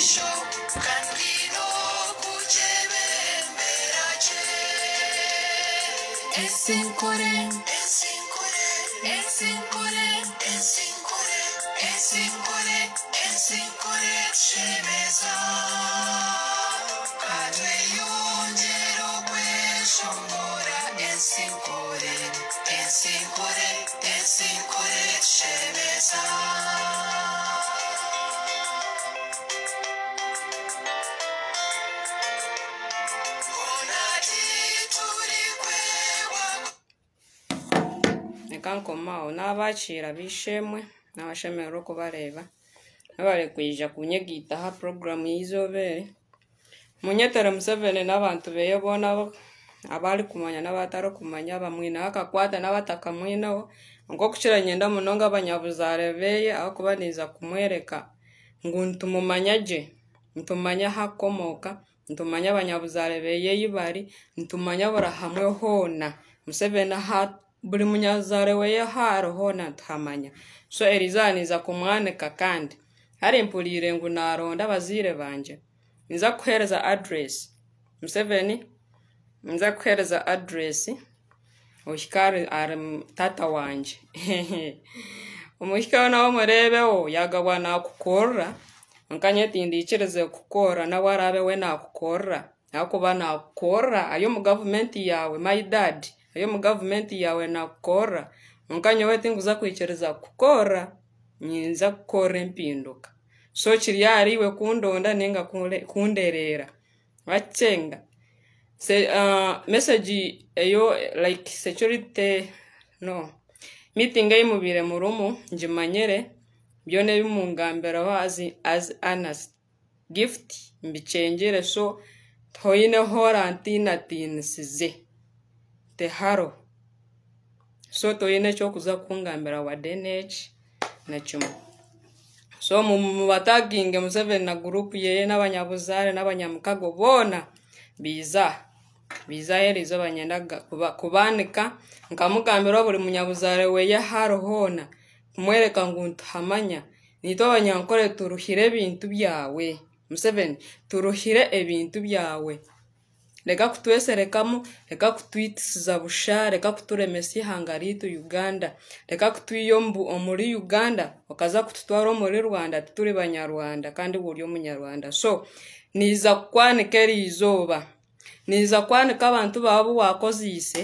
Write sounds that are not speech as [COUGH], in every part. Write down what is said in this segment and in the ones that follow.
It's in It's in It's in kankomawo n'abakira bishemwe nabashemewe olw'okubaleba nabalekuija kunyegita ha puroguramu y'izobere munyetere museveni n'abantu beyo boona abali kumanya n'abatari kumanya abamwina akakwata n'abatakamwinawo nk'okukira nyenda munonga abanyabuzaare beye ahokuba niiza kumwereka ngu nitumumanya gye nitumanya hakukomoka nitumanya abanyabuzaare beye eyi bari nitumanya buri hamwe buli munyazare weyaharoho nathamanya so erizaniza kumwanika kandi harimpulire ngu naronda abazire banje nza kuhereza adresi museveni nza kuhereza adresi uhikari ari tata wanje umuhikari [LAUGHS] nawe murebewo yagabwa nakukorra nkanyeti ndikirize kukorra nawe arabe we nakukorra nakuba nakukorra ayo mu gavumenti yawe my ayo mu gavumenti yawe nakora mukanya we tinguza kwichereza kukora nyinza kukora empinduka so chiri ariwe kundonda ninga kunderera wachenga se uh, eyo like security no meeting ei mubire murumu njimanyire byona ebimungambiraho as, as honest gift mbichengere so toine ze. the harrow so tuyine ekyokuza kungambira wadde n'eki nekimu so mubataginge museveni na gurupu ye n’abanyabuzare n'abanyamukago boona biiza biizayo erizo banyenda kubanika nkamugambirwa buli munyabuzaare weye haro hoona kumwereka ngu ntuhamanya niitwe abanyankore turuhire ebintu byawe museveni turuhire ebintu byawe reka kutwese rekamu reka kutwitisiza busha reka kuturemesa ihanga ryitu uganda reka kutwiyo mbu omuri uganda okaza kututwara omuri rwanda tuturi banyarwanda kandi buri omunyarwanda so niza kwanika erizooba niza kwanika abantu baabo wakoziise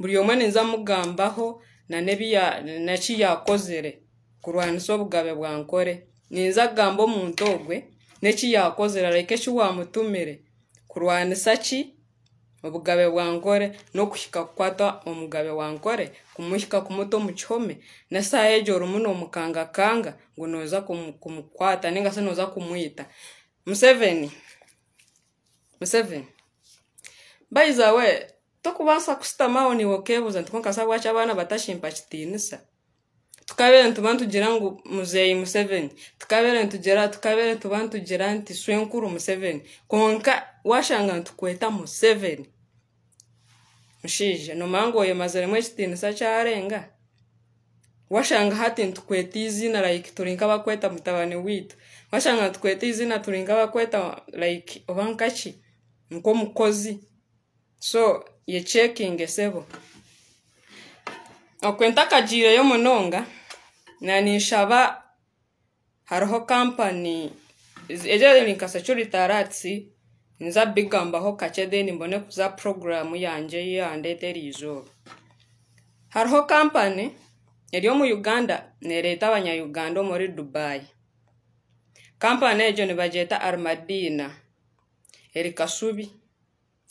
buri omwe ninza mugambaho na nebiya naki yakozere kurwanisa obugabe bwankore ninza gamba omuntu ogwe neki yakozere areke ekiwamutumire wamutumire kurwanisa ki obugabe bwa nkore n'okuhika kukwata omugabe wa nkore kumuhika kumuta omu kihome n'eshaaha egi orimu noomukangakanga ngu nooza kumukwata ninga se nooza kumwita museveni museveni bayizawe tokubaasa kusitamaho niwe okeebuza nti konka sa bwaki abaana batashimpa kitiinisa tukabere ntubantugira ngu muzeeyi museveni tukabere ntugira tukabere tubantugira nti swenkuru museveni konka washanga ntukweta museveni mushije nomanga oyemazaremu ekitiinisa kyarenga washanga hati ntukweta izina like turi nk'abakweta mutabane wiitu washanga ntukweta izina turi nk'abakweta like oba nkaki nk'omukozi so yechekinga esebo okwe ntakagiireyo munonga nanisaba hariho kampani ejarinka security aratsi nza bigambaho kake deni mbone kuza porogaramu yanjye yandetera izuba hariho kampani eriyo mu uganda nereta abanyayuganda muri Dubai kampani egyo nibagyeta armadina eri kasubi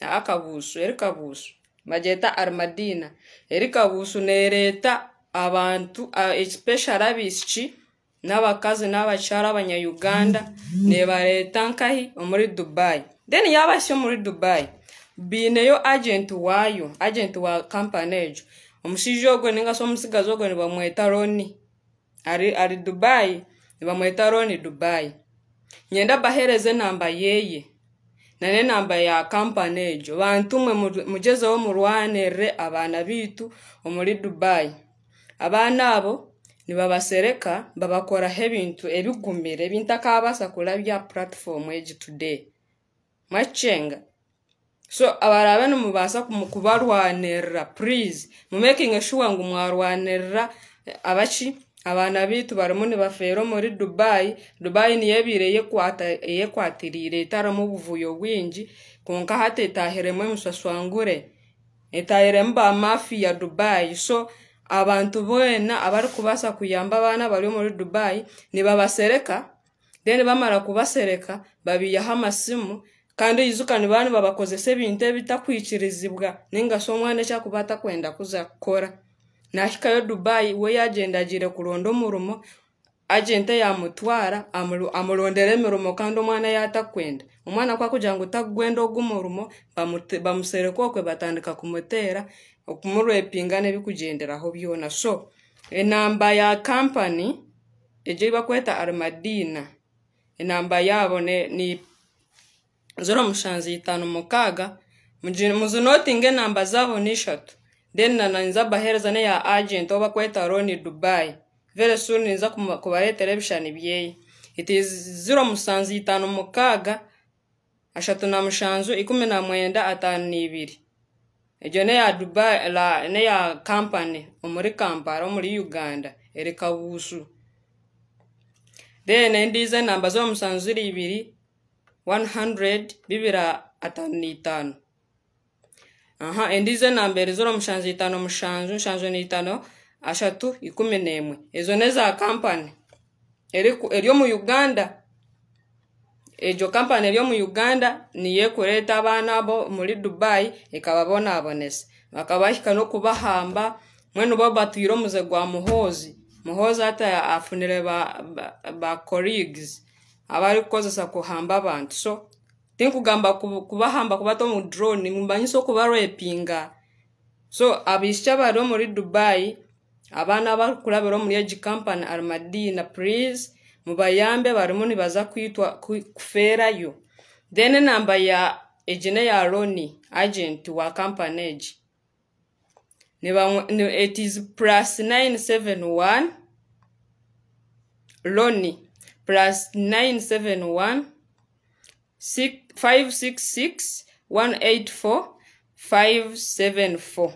aha kabusu eri kabusu bagyeta armadina eri kabusu nereta abantu especially abaishiki n'abakazi n'abakyara abanyauganda nibareeta nkahi omuri dubayi then yaabahisi omuri dubayi biineyo agenti waayo agenti wa kampani egyo omushaija ogwo ningasi omutsigazi ogwo nibamweta roni ari dubayi nibamweta roni dubayi nyenda bahereza enamba yeye nane enamba ya kampani egyo bantu mwe mugyezeho murwanirire abaana biitu omuri dubayi abaana abo nibabasereka mbabakoraho ebintu ebigumire ebintu akaabaasa kurabya puratifoomu egi today mwakenga so abaraba nimubaasa kubarwanirira please mumaking sure ngu mwarwanirira eh, abaki abaana baitu barimu nibafeera omuri dubayi dubayi niyo ebiire eyekwatiriire etarimu obuvuyo bwingi kwonka hati etahiremu emishashwangure etahiremu bamafiya dubayi so abantu boena abari kubaasa kuyamba abaana bari omuri dubai nibabasereka then bamara kubasereka babiyaho amasimu kandi yizukani baa nibabakozesa ebintu ebitakwikirizibwa ningasi omwana ekyakuba atakwenda kuza kukora nahikayo dubai we yagendagire kuronda omurimo agenti yamutwara amurondera emirimo kandi omwana yatakwenda omwana kwakugira ngu otakugwenda ogu omurimo bamusereka okwe batandika kumuteera okumurepinga n'ebikugenderaho byona so enamba ya kampani egyo bakweta armadina enamba yaabo ni zero mushanju itaano mukaaga muzinotinga enamba zaabo niishatu then naninza baheereza neya agent ou bakweta roni dubai very soon ninza kubareetera ebishani byeye iti ziro musanju itaano mukaaga ashatu na mushanzu ikumi na mwenda ataano niibiri egyo neya dubai neya kampani omuri kampala omuri uganda eri kabuusu then endiiza enamba z'omusanvu ziri ibiri 100 bibira atanu niitaano aha endiiza enamba eri ziri omushanju itaano omushanju nshanju niitaano ashatu ikumi n'emwe ezo neza kampani eri omu uganda egyo kampani eri omu uganda niyo ekureeta abaana abo muri dubayi ekababonaabonesa bakabahika n'okubahamba mwena obo batwire omuze gwa muhoozi muhoozi ati afunire bacorrigues ba, ba abarikukozesa kuhamba abantu so tinkugamba kubahamba kuba ti omu drone mumanyisa okubarwepinga so abaisiki abari omuri dubayi abaana abakurabira omuri egi kampani arimadina prize mubayambe barimu nibaza kwitwa kuferayo then namba ya ejene ya roni agent wa company age it is plus 971 roni plus 971 566-184-574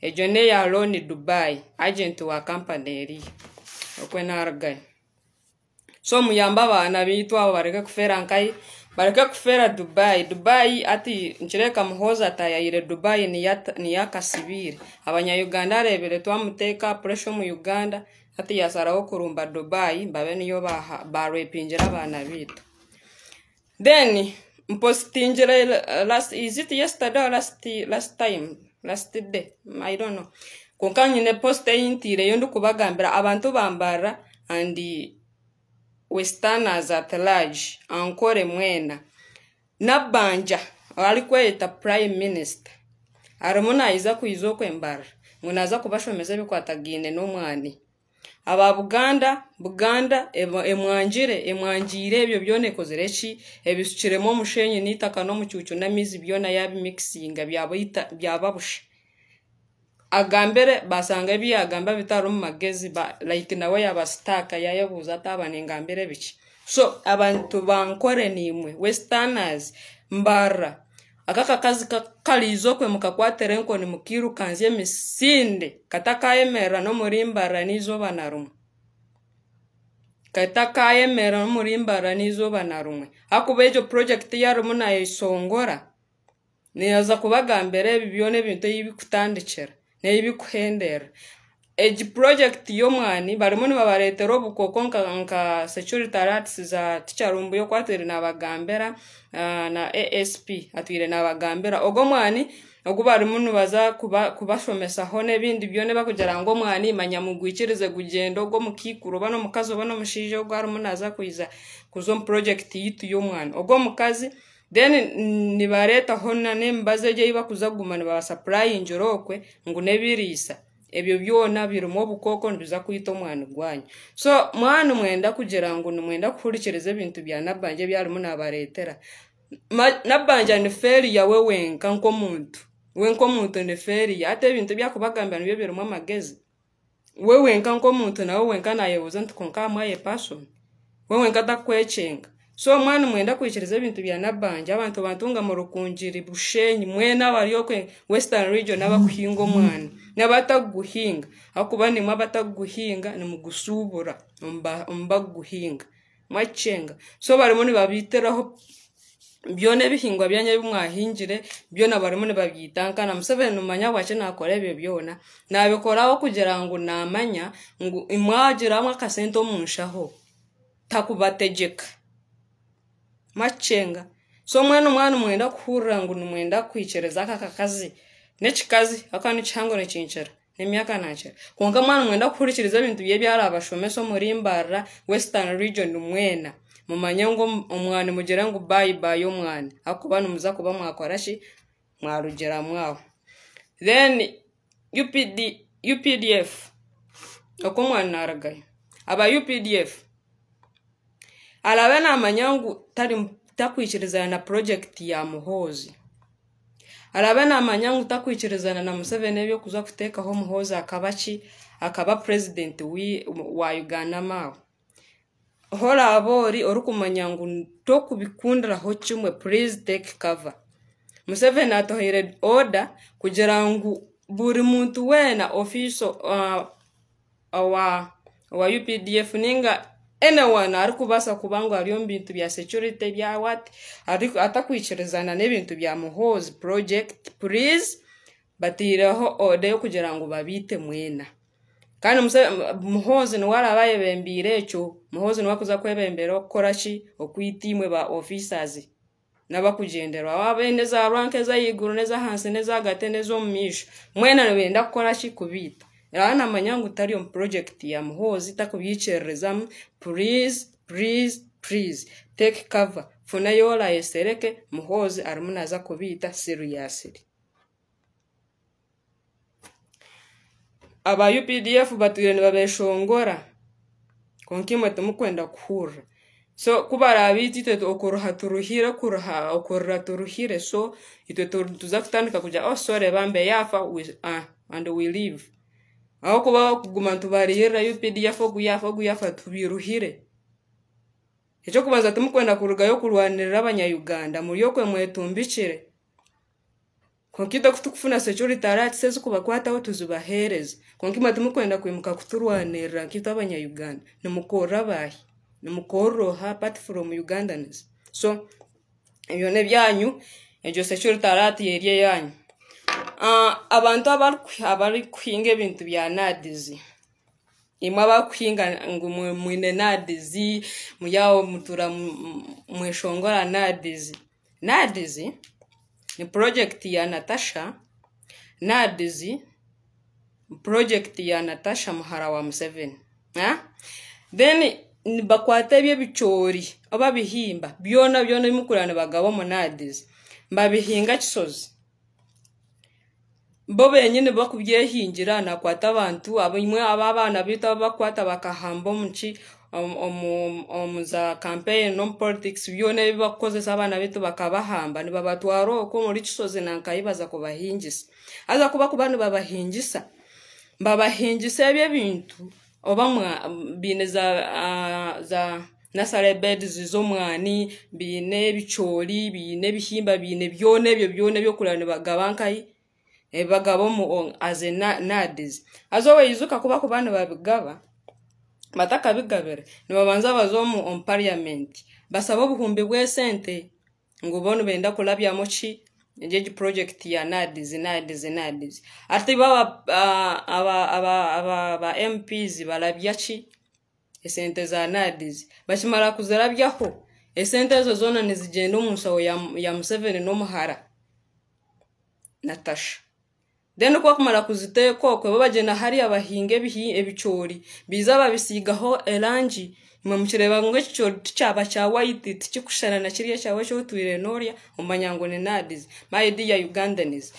ejo ne ya loni dubai agent wa company eri okwenaragayo so muyamba abantu abaitu abo bareke kufeera nkai bareke kufeera dubayi dubayi ati nkireka muhoza atayaire dubayi niyakasibiire abanyayuganda arebere twamuteka puresha mu uganda ati yasaraho kurumba dubayi mbabe niyo barepingira abaana baitu then mpositingire is it yesterday or last, last time last day i don't know konka nyine post eyintiireyo ndikubagambira abantu bambara andi westerners at large ankore mwena nabanja arikweta prime minister arimu naiza kwiza okwembara ngu naza kubashomeza ebikwatagaine n'omwani aba buganda buganda emwanjire emwanjiire ebyo byona ekozire ki ebisukiremu omushenyi n'itaka n'omucucu n'amaizi byona yabimikisinga byaba busha agambere basanga ebyagamba bitari mu magezi like nawe yabasitaaka yayebuuza ati abaningambire biki so abantu bankore nimwe westerners mbarra akakakazi kakaliiza okwemukakwatere nkoni mukirukanzi emisinde katakayemerera nomurimbarra n'izooba na rumwe katakayemerera nomurimbarra n'izooba na rumwe hakuba ekyo project yarumu nayeisongora niyaza kubagambira ebi byona ebintu ebikutandikira n'ebikwendera egi purojekiti y'omwani barimu nibabareetera obukooko nka security alerts za ticarumbu yoku atwire nabagambira na asp atwire nabagambira ogo omwani ogu barimu nibaza kubashomesaho n'ebindi byona bakugira ngu omwani manya mugwikirize gugyenda ogu omukiikuru oba n'omukazi oba n'omushaija ogu arimu naza kwiza kuza omu purojekiti yitu y'omwani ogu omukazi then nibaretaho nane mbaze ryo yibakuza guma nibabasupply injorokwe ngo nebirisa ebyo byona birimo bukoko nbiza kuyita umwana gwanyu so mwana mwenda kugera ngo numwenda kurikereza ibintu bya nabanje byarimo nabaretera nabanje ni feri yawe wenka nko muntu we nko muntu ni feri yate ibintu byakubagambira nibyo birimo amagezi we wenka nko muntu nawe wenka nayo wuzo ntukonka amaye person we wenka takwechenga so mwana mwenda kwikiriza ibintu bya nabanje abantu bantunga mu rukunjiri bushenyi mwena bariyo kwe western region abakuhinga mwana nabataguhinga akuba nimwe abataguhinga nimugusubura mba guhinga macenga so barimo nibabiteraho byone bihingwa byanye bimwahingire byona barimo nibabyitanka na museveni umanya wace nakora ibyo byona nabikoraho kugira ngo namanya ngo imwagira amwe akasente omunshaho takubategeka machenga so mwana mwana mwenda kuhurira ngu nimwenda kwichereza aka kakazi nechikazi aka nechango nechinchera nemyaka nachera konka mwana mwenda kuhurikiriza ebintu bye byari abashomesa omurimbarra western region mwena mumanye ngu omwani mugira ngu bayi bayi omwani akuba nimuza kuba mwakoraki mwarugira mwawo then UPD, updf oku omwani narugayo aba updf araba inama nyangu takwikirizana na ya muhozi arabe inama amanyangu takwikirizana na museveni yo kuza kutekaho muhoze akaba ki akaba perezidenti wa uganda mawe hora abori ori kumanya ngu tokubikundiraho kimwe please take cover museveni atoheire order kugira ngu buri muntu wena official uh, wa, wa updf ninga anyone ari kubasa kuba ngo hariyo bintu bya security bya wati ariko atakwicerizana n'ibintu bya muhozi project please batiraho ode yo kugira ngo babite mwena kandi muhozi niwarabaye bembire ecyo muhozi niwakuza kwebembera okukoraki okwitimwe ba officers n'abakugendera wabaye neza ranke za yiguru neza hansi neza hagati neza omu maisho mwena nibenda kukoraki kubita era namanya utari omu project ya muhoozi takubyikyerrezamu please please please take cover funa yola yesereke muhoozi arimu naza kubiita seriously aba updf batwire nibabeshongora konka imwe timukwenda kuhurra so kubarabiiti itwe okuruha turuhire kuruha okurra turuhire so itwe tuza kutandika kugira oh sorry bambe yafa we, uh, and we leave aho kuba bakuguma ntubarihirira updf guyafa guyafa tubiruhire icyo kubanza tumukwenda kuruga yo kurwanirira abanyayuganda muri yo kwemwe tumbikire konkida kutukufuna security alert sezu kubakwata aho tuzubahereza konkima tumukwenda kwimuka kuturwanirira nkitwa abanyayuganda nimukora bahe ha apart from ugandans so ibyo ne byanyu ejo security alert yeriye yanyu Ah, abantu abari kuhinga ebintu bya nadizi imwe abakuhinga ngu mwine nadizi muyawo mutura mweshongora nadizi nadizi ni project ya natasha nadizi project ya natasha muhara wa museveni ah, then nibakwata ebyo ebicori oba bihimba byona byona bimukurira nibagabamu nadizi mbabihinga kisozi bo benyine bakubyehingira nakwata abantu abimwe aba abaana baitu ababakwata bakahamba omuki omu za campaign no politics byone ebi bakukozesa abaana baitu bakabahamba nibabatwara oku omuri kisozi nankahi baza kubahingisa aza kuba kuba nibabahingisa mbabahingisa ebi ebintu oba bine za, uh, za nasare beds z'omwani biine bine biine ebihimba biine byona ebyo byona ebyokuraba nibagabankahi Eh, bagabomu as nads as always ukakuba ku bano babigaba batakabigabire nibabanza baza omu om parliament basaba obuhumbi bwesente ngu bona benda kulabyamu ki egi project ya nads nads nads ate baba mps balabyaki esente za nads bakimara kuzirabyaho esente ezo zona nizigenda omu nsawo ya museveni n'omuhara natasha De uko kumara kuziteye koko babagenda hariya bahinge bihiye biza babisigaho erangi mumukireba ngo icyo cyaba cya white tikikushana na kiriya cyawe cyo tuire noria umanyango ne nadizi my ya ugandanize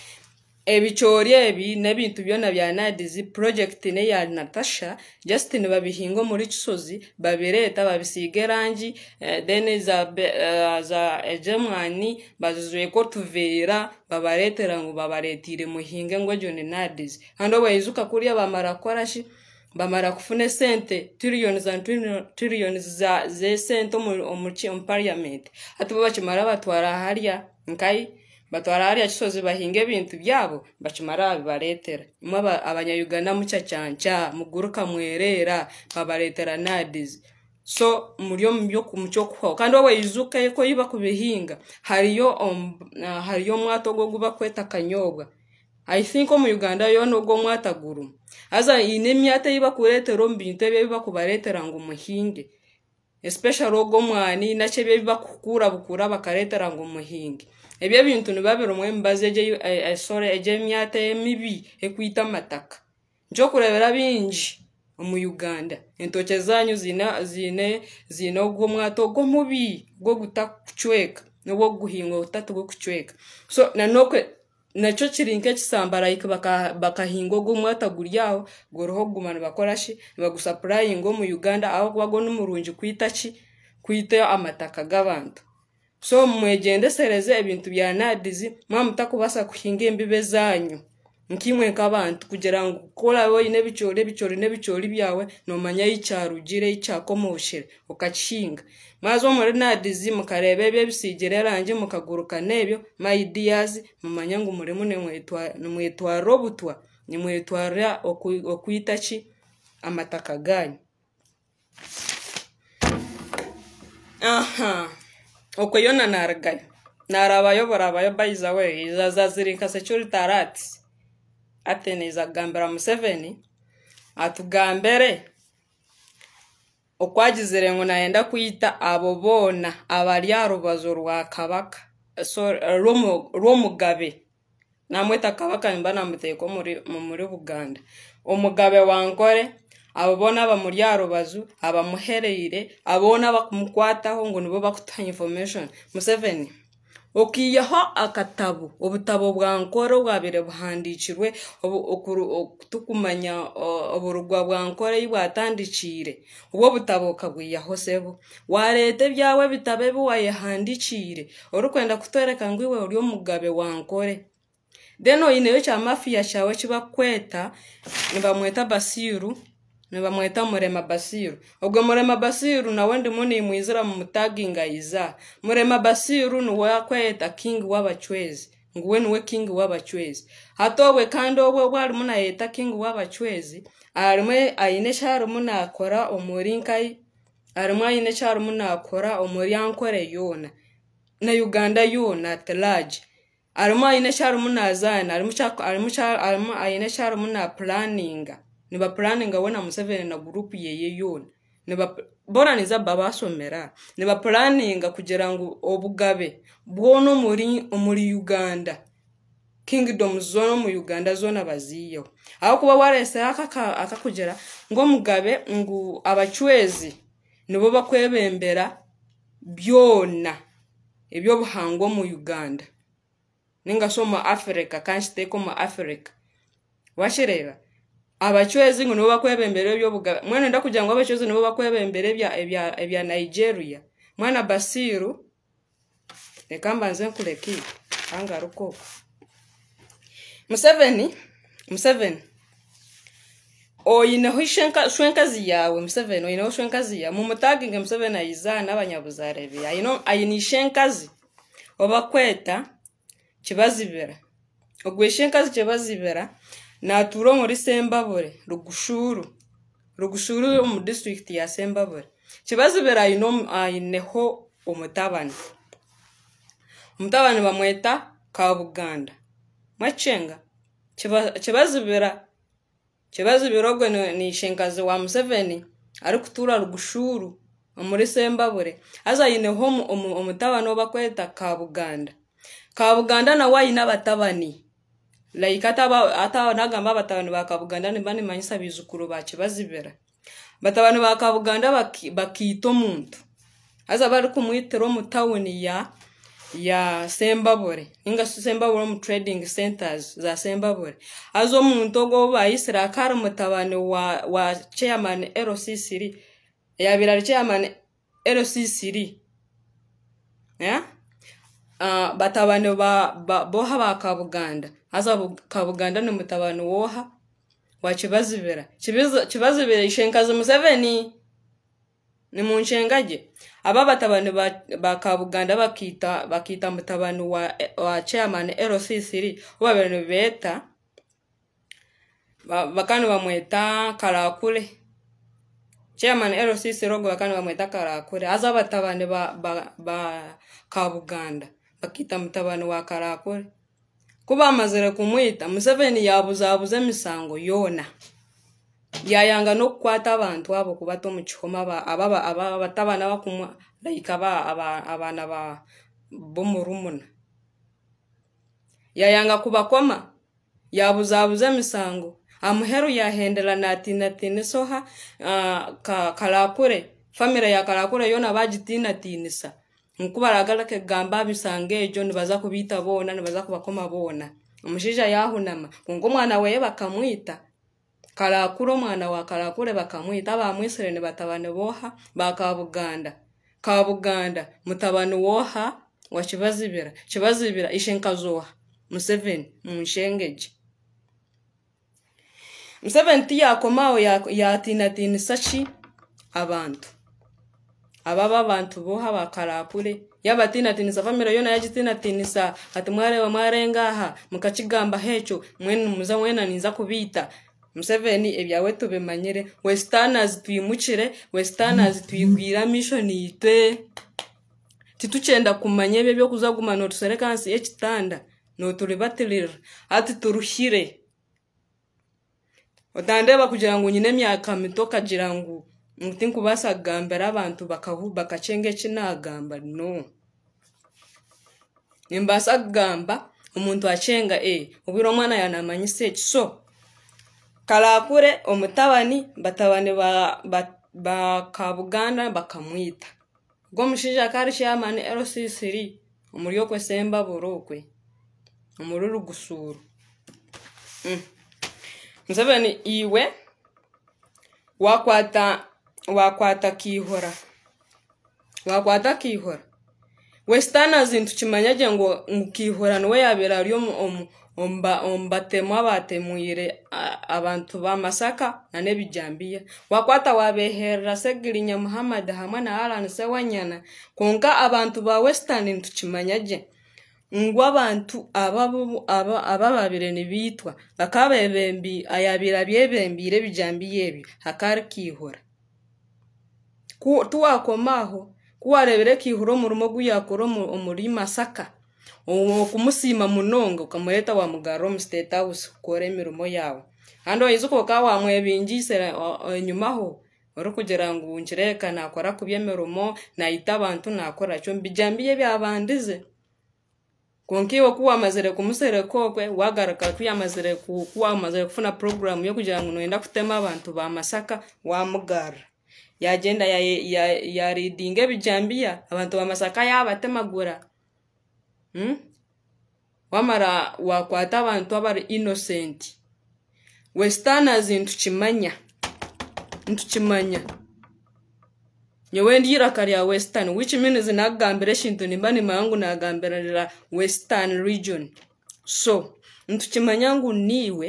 ebichori ebi n'ebintu byona bya nadizi porojegiti ne ya natasha jasitini babihinga muri gisozi babireta babisiga erangi deni eh, za eh, egemwani bazuzuye ko tuvera babaretera ngo babaretire muhinge ngo joni nadizi kandi obwaizuka kuriya bamara korashi bamara kufune esente tiriyoni za tiriyoni z'esente omu pariamenti ati bo bakimara batwara hariya nkayi batwara hariya gisozi bahinge bintu byabo bacumara babibaretera imwe abanyayuganda mucyacanca muguruka mwerera babaretera nadizi so muryo byo kumucyo kwaho kandi wowe izuka ko yiba kubihinga hariyo hariyo mwato go guba kweta kanyobwa i think mu uganda yo nubwo mwataguruma aza ine myate yiba kuretero mbintu ebe biba kubaretera ngo muhinge especially ogo mwani nacyo biba kukura bukura bakaretera ngo muhinge ebyebintu nibabira omu emibazi esore eh, eh, egy emyata emibi ekwita amataka nkyokurebera bingi omu uganda entoke zanyu ziine ziine ogwo omwata ogwomubi gwogutakucweka nobwoguhinga otatu gwokucweka so nanokyo kiri nkekisambarike bakahinga ogwo omwata guri aho guriho oguma nibakoraki nibagusapurayinga omu uganda ahokuba gwo nimurungi kwita ki kwita amataka g'abantu so mwegendesereze ebintu bya nadizi mwa mutakubasa kuhinga embibe zanyu nkimwenka abantu kugira ngu kolawe oyine ebicoori ebicoori n'ebicoori byawe noomanya yikyarugire yikyakomoshere okakihinga maazi omuri nadizi mukareeba ebyo ebisigire erangi mukaguruka n'ebyo maidiyazi mumanya ngu murimu nimwetwarira obutwa nimwetwarira okwita ki amataka ganyu aha uh -huh. okweyo na narugayo nara abayobora abayo bayiza we iza zazirika securitarati ati niza kugambira museveni atugambere okwagizire ngu nayenda kwita abo boona abali aha rubazo rwa kabaka rw'omugabe namweta kabaka nimba namuteeka omuri buganda omugabe wankore abona bamuri aha rubaju abamuhereire abona bakumukwataho ngu nibo bakutuha information museveni okiyeho akatabu obutabo bwa nkore obwabire buhandikirwe tukumanya oburugwa bwa nkore yi bwatandikiire obwo butabo okabwiyaho sebo waareeta ebyawe bitabo ebi wayehandikiire orikwenda kutwereka ngu iwe ori omugabe wa nkore then oineyo kyamafiya kyawe ekibakukweta nibamweta basiru ntibamwita murema basiru ubwo murema basiru nawe ndimuni mwizira mu mutaginga iza murema basiru nuwe akweta king w'abacwezi nguwe nuwe king w'abacwezi hatowe kandi obwe bwarimu nayeta king w'abacwezi arimu aine sharimu nakora omuri nkai arimu aine sharimu nakora omuri ankore yona na uganda yona telaji arimu aine sharimu nazaana arimu aine sharimu na planinga ne bapulaana nga we namuseveni na gurupu yeye yona bona niza ba basomera ne bapulaaninga kugira ngu obugabe bwona omuli omuli uganda kingdom zona mu uganda zona baziyo ahokuba waleseho akakugera ngaomugabe ngu abacwezi nibo bakwebembera byona ebyobuhangwa mu uganda ningasi omu africa kanshiteka omu africa washireba abacyezi ngo nibo bakwebembere ebyobugabe mwena enda kugira ngu abacyezi nibo bakwebembere ebya nigeria mwana basiru leka mbanze nkuleki angaruko museveni museveni oyineho shwenkazi yawe museveni oyineho shwenkazi yawe mumutaginge museveni ayiza n'abanyabuzare be ayinishenkazi obakweta kibazibira ogweshenkazi kibazibira naturo muri sembabure rugushuru rugushuru mu disitirigiti ya sembabure ikibazo berayino ayineho ah, umutabani umutabani bamweta kabuganda macenga kibazibira kibazibirogwe ni ishengazi wa museveni ari kutura rugushuru muri sembabure aza ayineho umutabani wo bakweta kabuganda kabuganda nawe ayine abatabani layika ata nagamba abo abantu ba kabuganda nebanemanyisa abaizukuru bakye bazibira bati abantu ba kabuganda bakiita omuntu haza barikumwitira omu tawuni ya ya sembabure ninga sembabure mu trading centers za sembabure haza omuntu ogu obu bayisire akari mutabani wa, wa chairman lcc yabira ari chairman lcc yeah? Eh? ba, boha ba kabuganda haza kabuganda n'umutabano woha wachibazibira chibazibira ishenkazi museveni ni mu nshinga ge aba batabani ba kabuganda bakita bakita mutabani wa, wa chairman lccr uba bantu beta bakani bamweta karakure chairman lccr ogo bakani bamweta karakure aza batabani ba, ba, ba kabuganda bakita mutabani wa karakure kubamazire kumwita museveni yabuzabuza emisango yoona yayanga n'okukwata abantu abo kubata omukihoma bata abaana bakumwa laika abaana b'omurumuna yayanga kubakoma yabuzabuza emisango amuheru yahendera natinatinisoha ah, kalakure famire yakalakure yoona bagitinatinisa nkubaragala ke gamba bisange ejo nibaza kubita bona nibaza kubakoma bona umushija yahunama ngo mwana we bakamwita karakuro mwana wa karakure bakamwita bamwisere ne batabane boha bakabuganda kabuganda mutabane woha wachibazibira chibazibira ishenkazoha museven munshengeje Museveni ti yakomaho yatinatini ya sachi abantu Ba bantu boha bakalapule yabatinatinisa famira yona yacitinatinisa ati mwareba mwarengaha mukacigamba hecho mwenu muza mwena ninza kubita museveni ebyawe tubimanyire westerners twimukire westerners twigwira mission yitwe titucenda kumanya ebyo byokuzaguma notusereka nsi y'ekitanda noturibatirira ati turuhire otandeeba kugira ngo nyine myaka mito kagira ngu nti nkubaasa kugambira abantu bakacenga ekinaagamba no nimbaasa kugamba omuntu acenga e obwire omwana yanamanyisa eki so kalaakure omutabani batabani baka buganda bakamwita ogu omushaija kari kyamani lccr omuri okwesemba buro okwe omuri orugusuuru museveni mm. iwe waakwata wakwata akihora wakwata akihora westana zintu kimanyage ngo ukihora niwe yabera ari ombatemu abatemuire abantu bamasaka nanebijambiya wakwata wabeherera segiri nyamuhamadi hamwe na alan sewanyana konka abantu ba westani ntukimanyage ngu abantu aba babire nibitwa bakababembi ayabira byebembire bijambiye ebyo hakari kihora tuwaakomaaho kuwaarebera ekihuro omurimo ogu yaakora omuri masaka okumusiima munonga okamureeta wa omu state house kukora emirimo yaawe kandi oyinza okuba waamwebingiise enyimaho orikugira ngu nkireeka naakora kubi emirimo nayita abantu naakora kyo bijambi ye byabandize konka iwe kuwamazire kumusereka okwe wagaruka kuyamazire kuwamazire kufuna programu yokugira ngu noyenda kutema abantu ba masaka wa mugara. yagenda yaridinga ya, ya ebijambiya abantu bamasaka yabatemagura hmm? wamara wakwata abantu abari innocent westerners ntukimanya ntukimanya nyowe ndiiraka rya western which means nagambira ekintu nimba nimayangu nagambirarira western region so ntukimanya ngu niiwe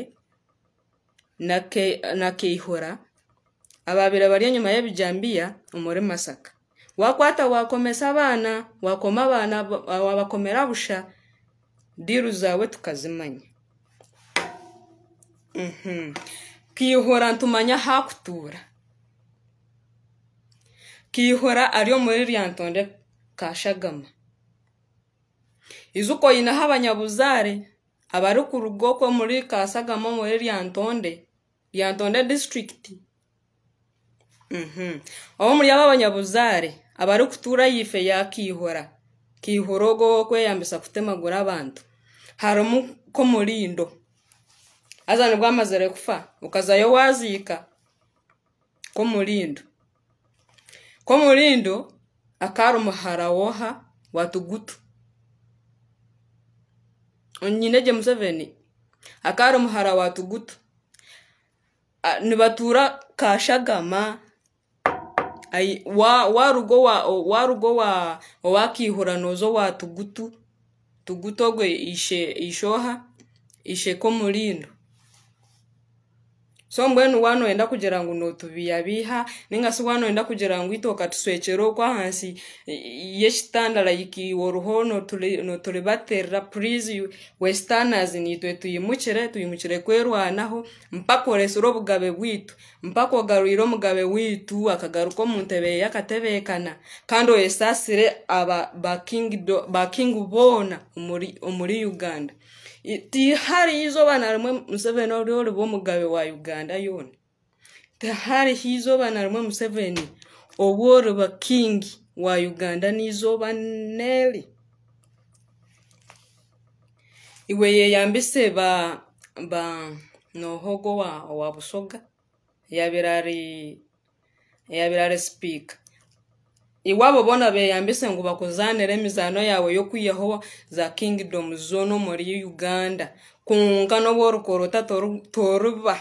na keihora ke ababira bari enyuma y'ebijambiya omuri masaka wakwata wakomesa abaana wakoma abaana wabakomera busha diiru zawe tukazimanya mhm. Kihora tumanya hakutuura kiihura ari omuri ryantonde kashagama izuko oyineho abanyabuzaare abarikuruga okwe muri kasagama omuri ryantonde ryantonde disitulikiti Mhm. aho muri ab'abanyabuzare abari kutura yife yakihora kihorogo kweyambisa kutemagura abantu harimu ko mulindo aza nibwo amazere kufa ukazayo waziika ko mulindo ko mulindo akari umuharawoha watugutu nyine gye museveni akari umuhara watugutu nibatura kashagama wa warugo wa wa wakihuranozo wa wa tugutu tugutogwe ishe ishoha ishe ko mulindo so mbwenu wano enda kugira ngu notubiyabiha ningasi wano enda kugira ngu itoka tuswekero kwa hansi yekitanda like woriho noturibaterera please westerners nitwe tuyimukire tuyimukire kwerwanaho mpakoresera obugabe bwitu mpakogarwire omugabe witu akagaruka mu ntebe yakatebeekana kandi oyesasire aba bakingi boona muri uganda tihari y'izo bana rumwe museveni wariho ruba umugabe wa uganda yone tihari y'izo bana rumwe museveni ubu ruba kingi wa uganda n'izo baneri yambise ba ba nohogo wa wa busoga yabirari yabirare sipika iwabo bona beyambise ngu bakuzanire emizaano yawe y'okwiyahowa za kingidomu zoona muri uganda kunka n'obworuko ruta toruba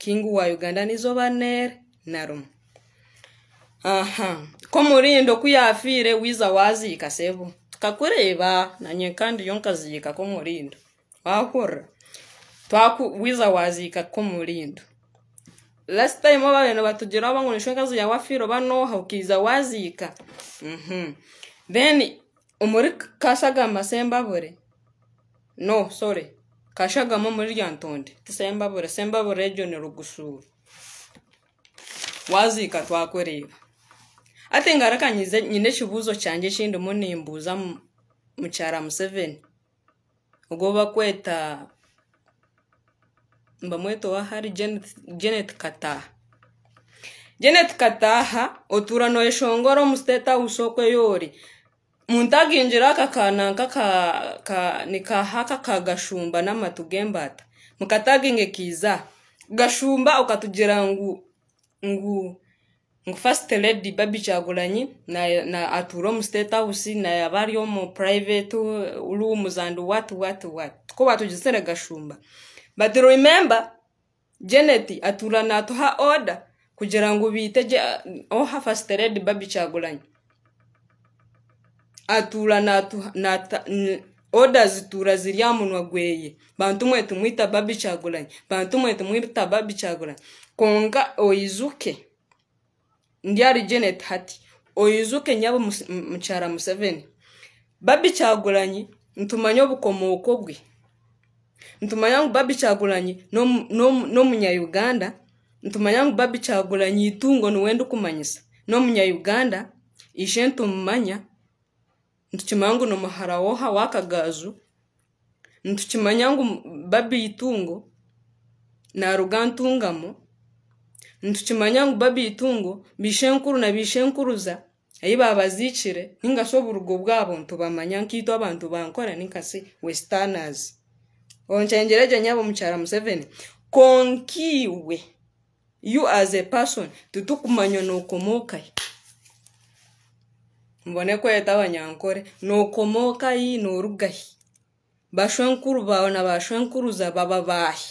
kingi wa uganda nizo baneere narumu aha ko murindo kuyafiire wiza wazika sebu tukakureba nanye kandi yo nkaziika ko murindo wahurra wiza waziika ko murindo last time ava vanhu vatudyerawo vangu neshongazoya wafiro vanoha ukiza wazika mhm. then muri kashagama sembavure no sorry kashagama muri ryantonde tisembavure sembavure region rugusuru wazika twakureva atingaraka nyine chivuzo chanje chindi munimbuza muchara museveni ugova kweta mbamwetowa hari Janet Kataha Janet Kataha oturanoye shongoro mu state house okwe yori muntaginjira aka kananka ka, ka nikahaka ka gashumba n'amatugembata mukataginge kiza gashumba ukatugira ngu ngu ngu first lady babi chagulanyi na, na aturo mu state house na yabariyo mu private room zandu watu watu watu ko batujisere gashumba but remember Janet aturana atuha oda kugira ngo bitege oha fasiteredi babi cyaguranye atura oda zitura ziriya munwa gweye bantu mwe tumwita babi cyaguranye bantu mwe tumwita babi cyaguranye konga oyizuke ndyari Janet hati oyizuke nyabo mucyara museveni babi cyaguranye ntumanyo bukomoko bwe nitumanya ngu babi kyagulanyi n'omunyayuganda nitumanya ngu babi kyagulanyi itungo niwenda no n'omunyayuganda ije nitumumanya nitukimanya ngu nomuharawoha w'akagaju nitukimanya ngu babi itungo naruga ntungamu nitukimanya babi itungo bishe na bishenkuruza nkuruza ayi babazikire ningashi oburugo bwabo ntubamanya nkito abantu bankora ninkasi westerners onkyengera gye nyaba omukyala museveni konkiwe you as a person titukumanya nookomookayi mbone kweta abanyankore nookomookayi noorugahi bashwenkuru bawe na bashwenkuruza baba bahi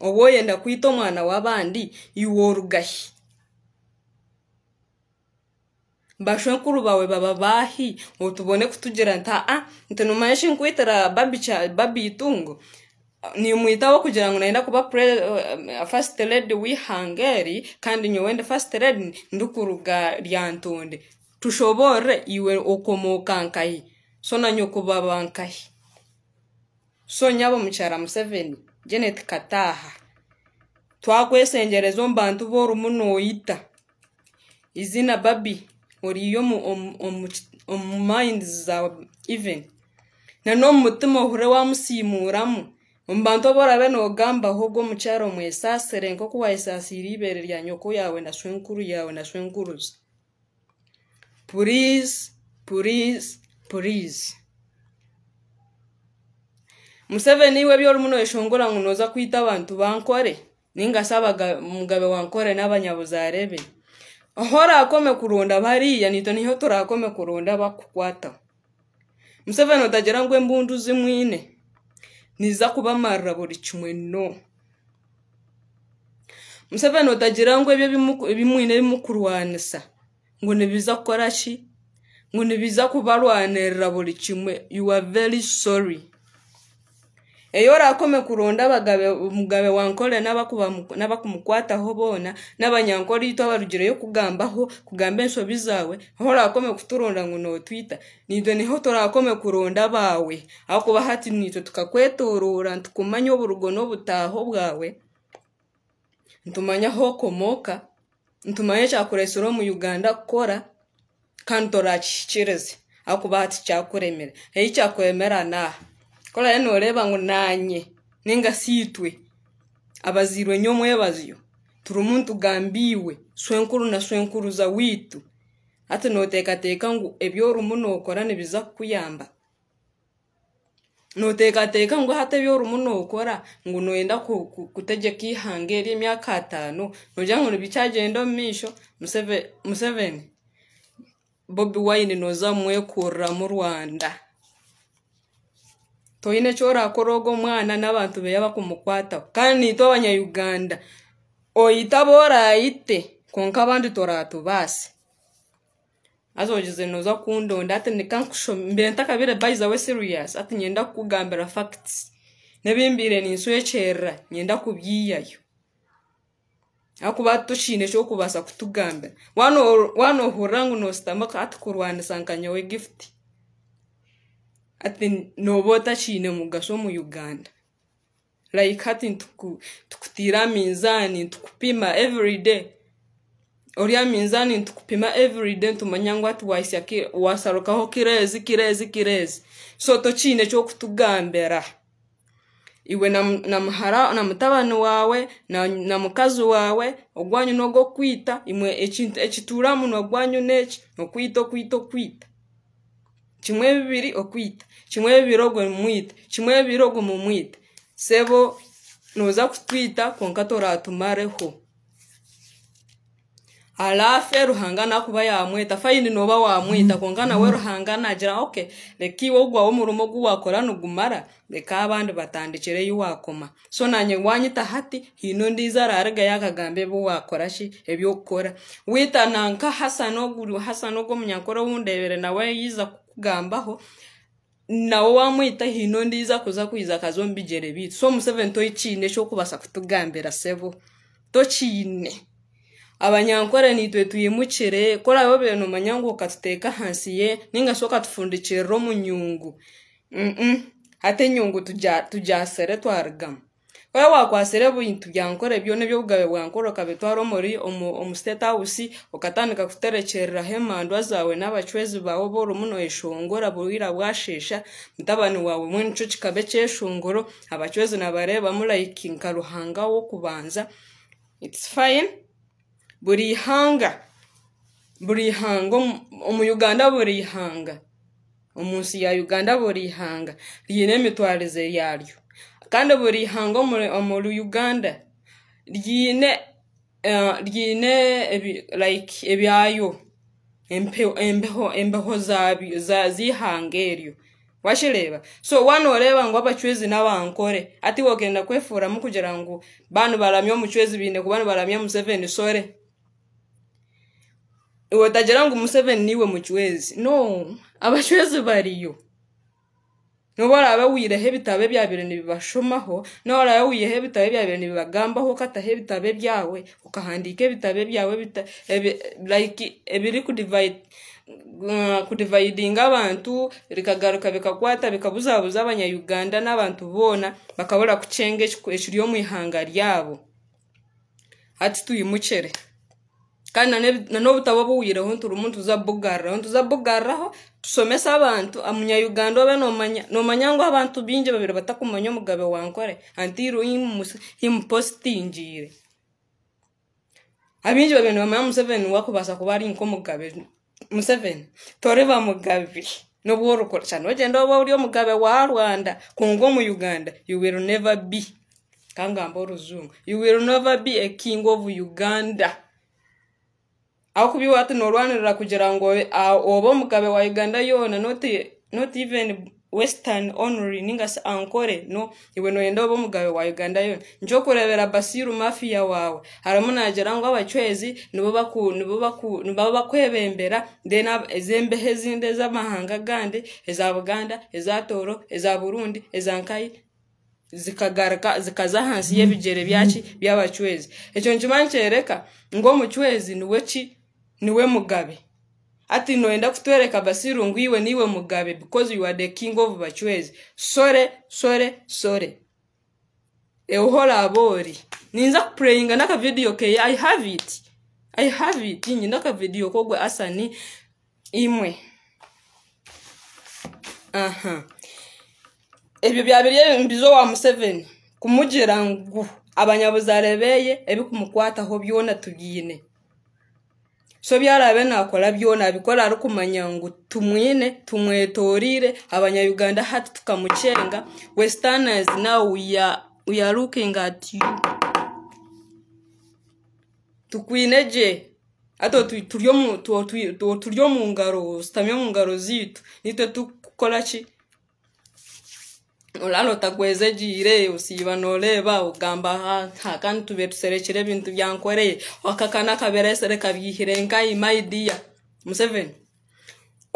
oba oyenda kwita omwana w'abandi iwe bashwenkuru bawe baba bahi ngo tubone kutugira nta a ah, nti ni umanyishi nkwitira babi cha babi itungo ni umwitaho kugira ngo nayenda kuba pre eh, first red wi hangeri kandi nyo wende first red ndukuruga ryantunde tushobore iwe okomoka nkahi so na nyoko baba nkahi so nyabo mchara mu 7 genet kataha twakwesengereza mbantu boru munoyita izina babi uri iyo mu mayindi zawe iveni uh, nanone umutima uhure wamusimuramo mbantobora bene ogamba ahubwo mukyalo mwesaasire nk'oku waesaasira ibeere lya nyoko yawe na shwenkuru yawe na shwenkuruza please please please museveni we byoli muno eshongola ngu noza kwita abantu bankore ninga sabaga mugabe wankore n’abanyabuzarebe horakome kuronda bariya nito niho turakome kuronda bakukwata museveni otagira ngu embundu zimwine niza kubamarra buri kimwe no museveni otagira ngu ebyo bimwine bimukurwanisa ngu nibiza kukora ki ngu nibiza kubarwanirira buri kimwe you are very sorry eyo orakome kuronda umugabe wankore n'abakumukwataho boona n'abanyankore yitu abarugireyo kugambaho kugamba enshobi zaawe aho orakome kuturonda ngu nootwita niitwe niho torakome kuronda baawe ahakuba hati niitwe tukakwetoroora ntukumanya oburugo n'obutaaho bwawe ntumanya aho okomoka ntumanye ekyakureesire omu uganda kukora kandi torakihikirize ahakuba hati kyakuremere eyi kyakuremera naaha kora rero ntureba ngo nanye nenga sitwe abazirwe nyo mwebaziyo turi umuntu ugambiwe swenkuru na swenkuruza witu hati notekateka ngu eby'orumu nookora nibiza kukuyamba noteekateeka ngu hati eby'orumu nookora ngu noyenda kutegeka ihanga ery'emyaka ataano nogira ngu nibikyagenda omu maisho museveni bobi wine noza mu rwanda toine kyorakora ogu omwana n'abantu beyaba kumukwataho kandi niitwe abanyayuganda oyite aboorayite konka abandi toratubaase haza ogize nooza kundonda ati nikankushomire ntakabire baiza we serious ati nyenda kukugambira facts n'ebimbiire ninswekyerera nyenda kubyiyayo akuba tukiine ekyokubaasa kutugambira waanohurira ngu noositamuka ati kurwanisa nkanyowe gifuti ati nooba otakiine mugaso omu uganda like hati tukutiira minzaani ntukupima every day ori aminzaani ntukupima every day ntumanya ngu ati waasarukaho kireezi kireezi kireezi so tokiine ekyokutugambira iwe na mutabani waawe na mukazi waawe ogwanyu n'ogu okwita imwe ekituura munwa gwanyu neeki okwita okwita okwita kimwe bibiri okwita kimwe bibiri ogwe mumwite kimwe bibiri ogwe mumwite sebo noza kutwita konka toratumareho alafe ruhangana kuba yamwita fayini noba wamwita konka nawe ruhangana agira oke reka iwe gwawe umurumo gwuwakora nugumara reka abandi batandikire yuwakoma so nanye wanyita hati hino ndiza arariga yakagambe buwakora shi ebyokukora wita nanka hasano guru hasano gwo munyankore wundebere nawe yiza gambaho nawo wamwita hino ndiza kuza kuyiza akazi mbigere bitu so museveni toyikiine kyokubasa kutugambira sebo tokiine abanyankore nitwe tuyimukire korayo bintu manya ngu okatuteeka ye ninga so okatufundikirira omu nyungu mm -mm. hati enyungu tujasere twarigamu oya wakwasere buyintu byankore byona byobugabya bwankore okabitwara omuri omu state house okatandika kuterekyereraho emandwa zaawe n'abacwezi baawe boorumu noeshongora burwira bwashesha mutabani waawe mwenicyo kikabe kyeshongoro abacwezi nabareebamu like nka ruhanga w'okubanza its fine buri ihanga buri ihanga omu uganda buri ihanga omunsi ya uganda buri ihanga riine emitwarize yaryo kandi buri hango muri uganda ryine eh, ryine like ebyayo embeho zihange eryo washireba so wano oreba ngu abachwezi n'abankore ati wogenda kwefuramu kugira ngu banu baramye omuchwezi bine ku baramye museveni sore iwe tagira ngu niwe muchwezi no abachwezi bariyo noba araabawuyireho ebitaabe byabire nibibashomaho noba araabawuyireho ebitaabe byabire nibibagambaho okataho ebitaabe byawe ukahandika ebitaabe byawe like mm, kudivayidinga abantu bikagaruka bikakwata bikabuzabuza abanyayuganda n'abantu bona bakabura kucenga ekiri omu ihanga ryabo hati tuyimukire kandi nan'obutabo buwuyireho nturimu ntuzabugarraho ntuzabugarraho tusomesa abantu amunyauganda obe nomanya ngu abantu bingi babiri batakumanya omugabe wankore antiiro himupositingire abingi babiri nibamanya museveni wakubasa kuba ari nk'omugabe museveni toriba mugabe nobworukora cyane wagenda oba uri omugabe wa rwanda kungu omu uganda yuwiru neva bi kangamba oruzungu yuwiru neva bi a king of uganda aho kubi watu norwanirira kugira ngo oba omugabe wa uganda yoona not even western only ningasi ankore no iwe noyenda oba omugabe wa uganda yoona nkyokurebera basiru mafiya wawe harimu nagira ngu abacwezi nibo bakwebembera then ezembeho ezindi ez'amahanga agandi eza buganda eza toro eza burundi eza nkayi zikagaruka zikaza hansi y'ebigere byaki by'abacwezi ekyo nikiba nikyereka ng'omucwezi niwe ki niwe mugabe ati ntoyenda kutuwereka basirungu yiwe niwe mugabe because you are the king of bacwezi sore sore sore ehora abori ninza kupureyinga n'akavidiyo ke i have it i have it nyine akavidiyo ko asa ni imwe aha ebyo byabiriye mbizo wa museveni kumugira ngu abanyabuzarebeye ebikumukwataho byona tubwine so byarabe nakora byona bikora ari ukumanya ngo tumwine tumwetorire abanyayuganda hati tukamucenga westerners now we are, we are looking tukwineje ato turyo mu ngaro zitamye mu ngaro zitu nitwe tukora ki olalota gweza egiire osiiba noleeba ogamba hakani tube tuserekire ebintu byankoreye okakana kabereesere kabyihire nkai maidia museveni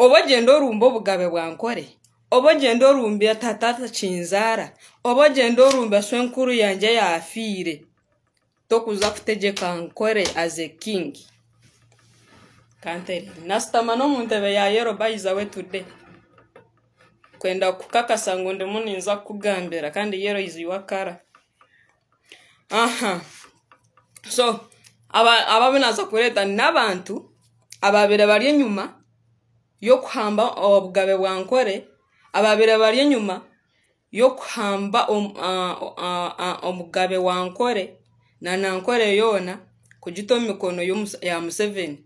oba ogenda orumba obugabe bwankore oba ogenda orumba tatata kinzaara oba ogenda orumba swe enkuru yanje yafiire tokuza kutegeka nkore as a king kanteri nasitama n'omuntebe ya yerobaizawe today kwenda kukakasa ngu ndimu ninza kugambira kandi yero wakara aha so aba binaza kureta n'abantu ababire bari enyuma y'okuhamba obugabe bwa nkore ababire bari enyuma y'okuhamba omugabe wa nkore na nankore yona kugita omu mikono ya museveni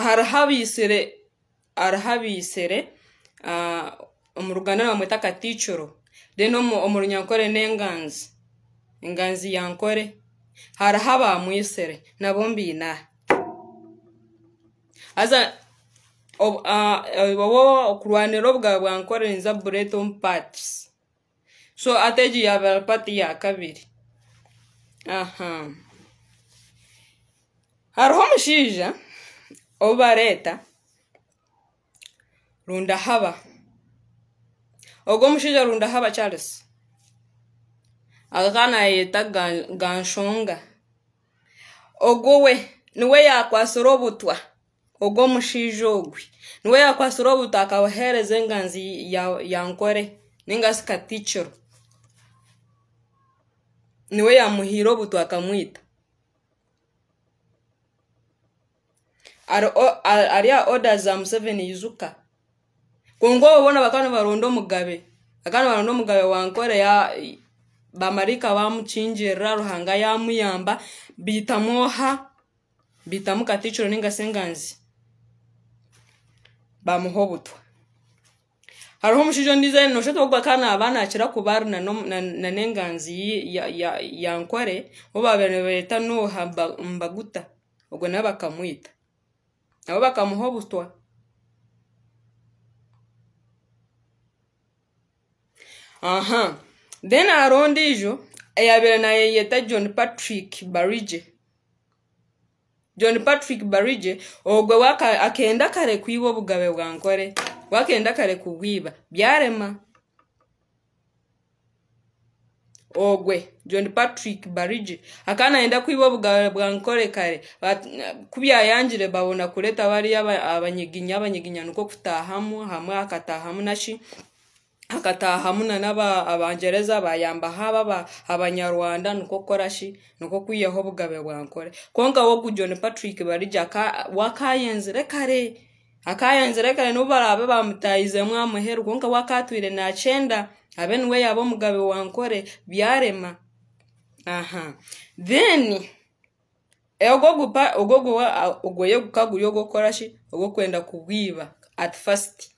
hariho abaisire arahabisere ah, omu ruganda nibamweta katicuro then omu runyankore n'enganzi enganzi yankore hariho abamwisere nabo mbiinaha haza ah, eh, obo okurwanira obwa bwankore niza bureeta omu so ateji egi yabera ya kabiri aha hariho omushaija obu bareeta rundahaba ogwo omushaija rundahaba charles agaka nayeta ganshonga ogwowe niwe yakwasira obutwa ogw'omushaija ogwe niwe yakwasira obutwa akabuheereza enganzi yankore ninga sikatikiro niwe yamuhiire obutwa akamwita ari oda za museveni izuka kungo ubona bakano baronda omugabe akano baronda omugabe wankore ya bamarika bamucingirira ruhanga yamuyamba bitamuha bitamu katiciro ninga senganzi bamuha obutwa hariho omushaija ondiijo noshatu ogwa kana abaana akira kubaari na n'enganzi yankore bo babiire nibeeta mbaguta ogwe nabo bakamwita nabo bakamuha aha then hariho ondiijo eyabaire nayeyeta john patrick barige john patrick barige ogwe akenda kare kwiba obugabe bwa nkore wakenda kare kubwiba byarema ogwe john patrick barige akanayenda kwiba obugabe bwa nkore kare kubyayanjire babona kureta bari abanyiginya abanyiginya nuko okutahamu hamwe akatahamu nashi akataha muna nabangereza bayamba haba abanyarwanda niko korashi niko kwiyeho bugabe bwankore konga wo John Patrick bari jaka wakayenzere kare akayenzere kare no barabe bamutayize mwa muheru konga wakatwire na chenda abe niwe yabo mugabe wankore byarema aha then ogogo ogogo ogoye gukaguyo gukorashi ogokwenda kugwiba at first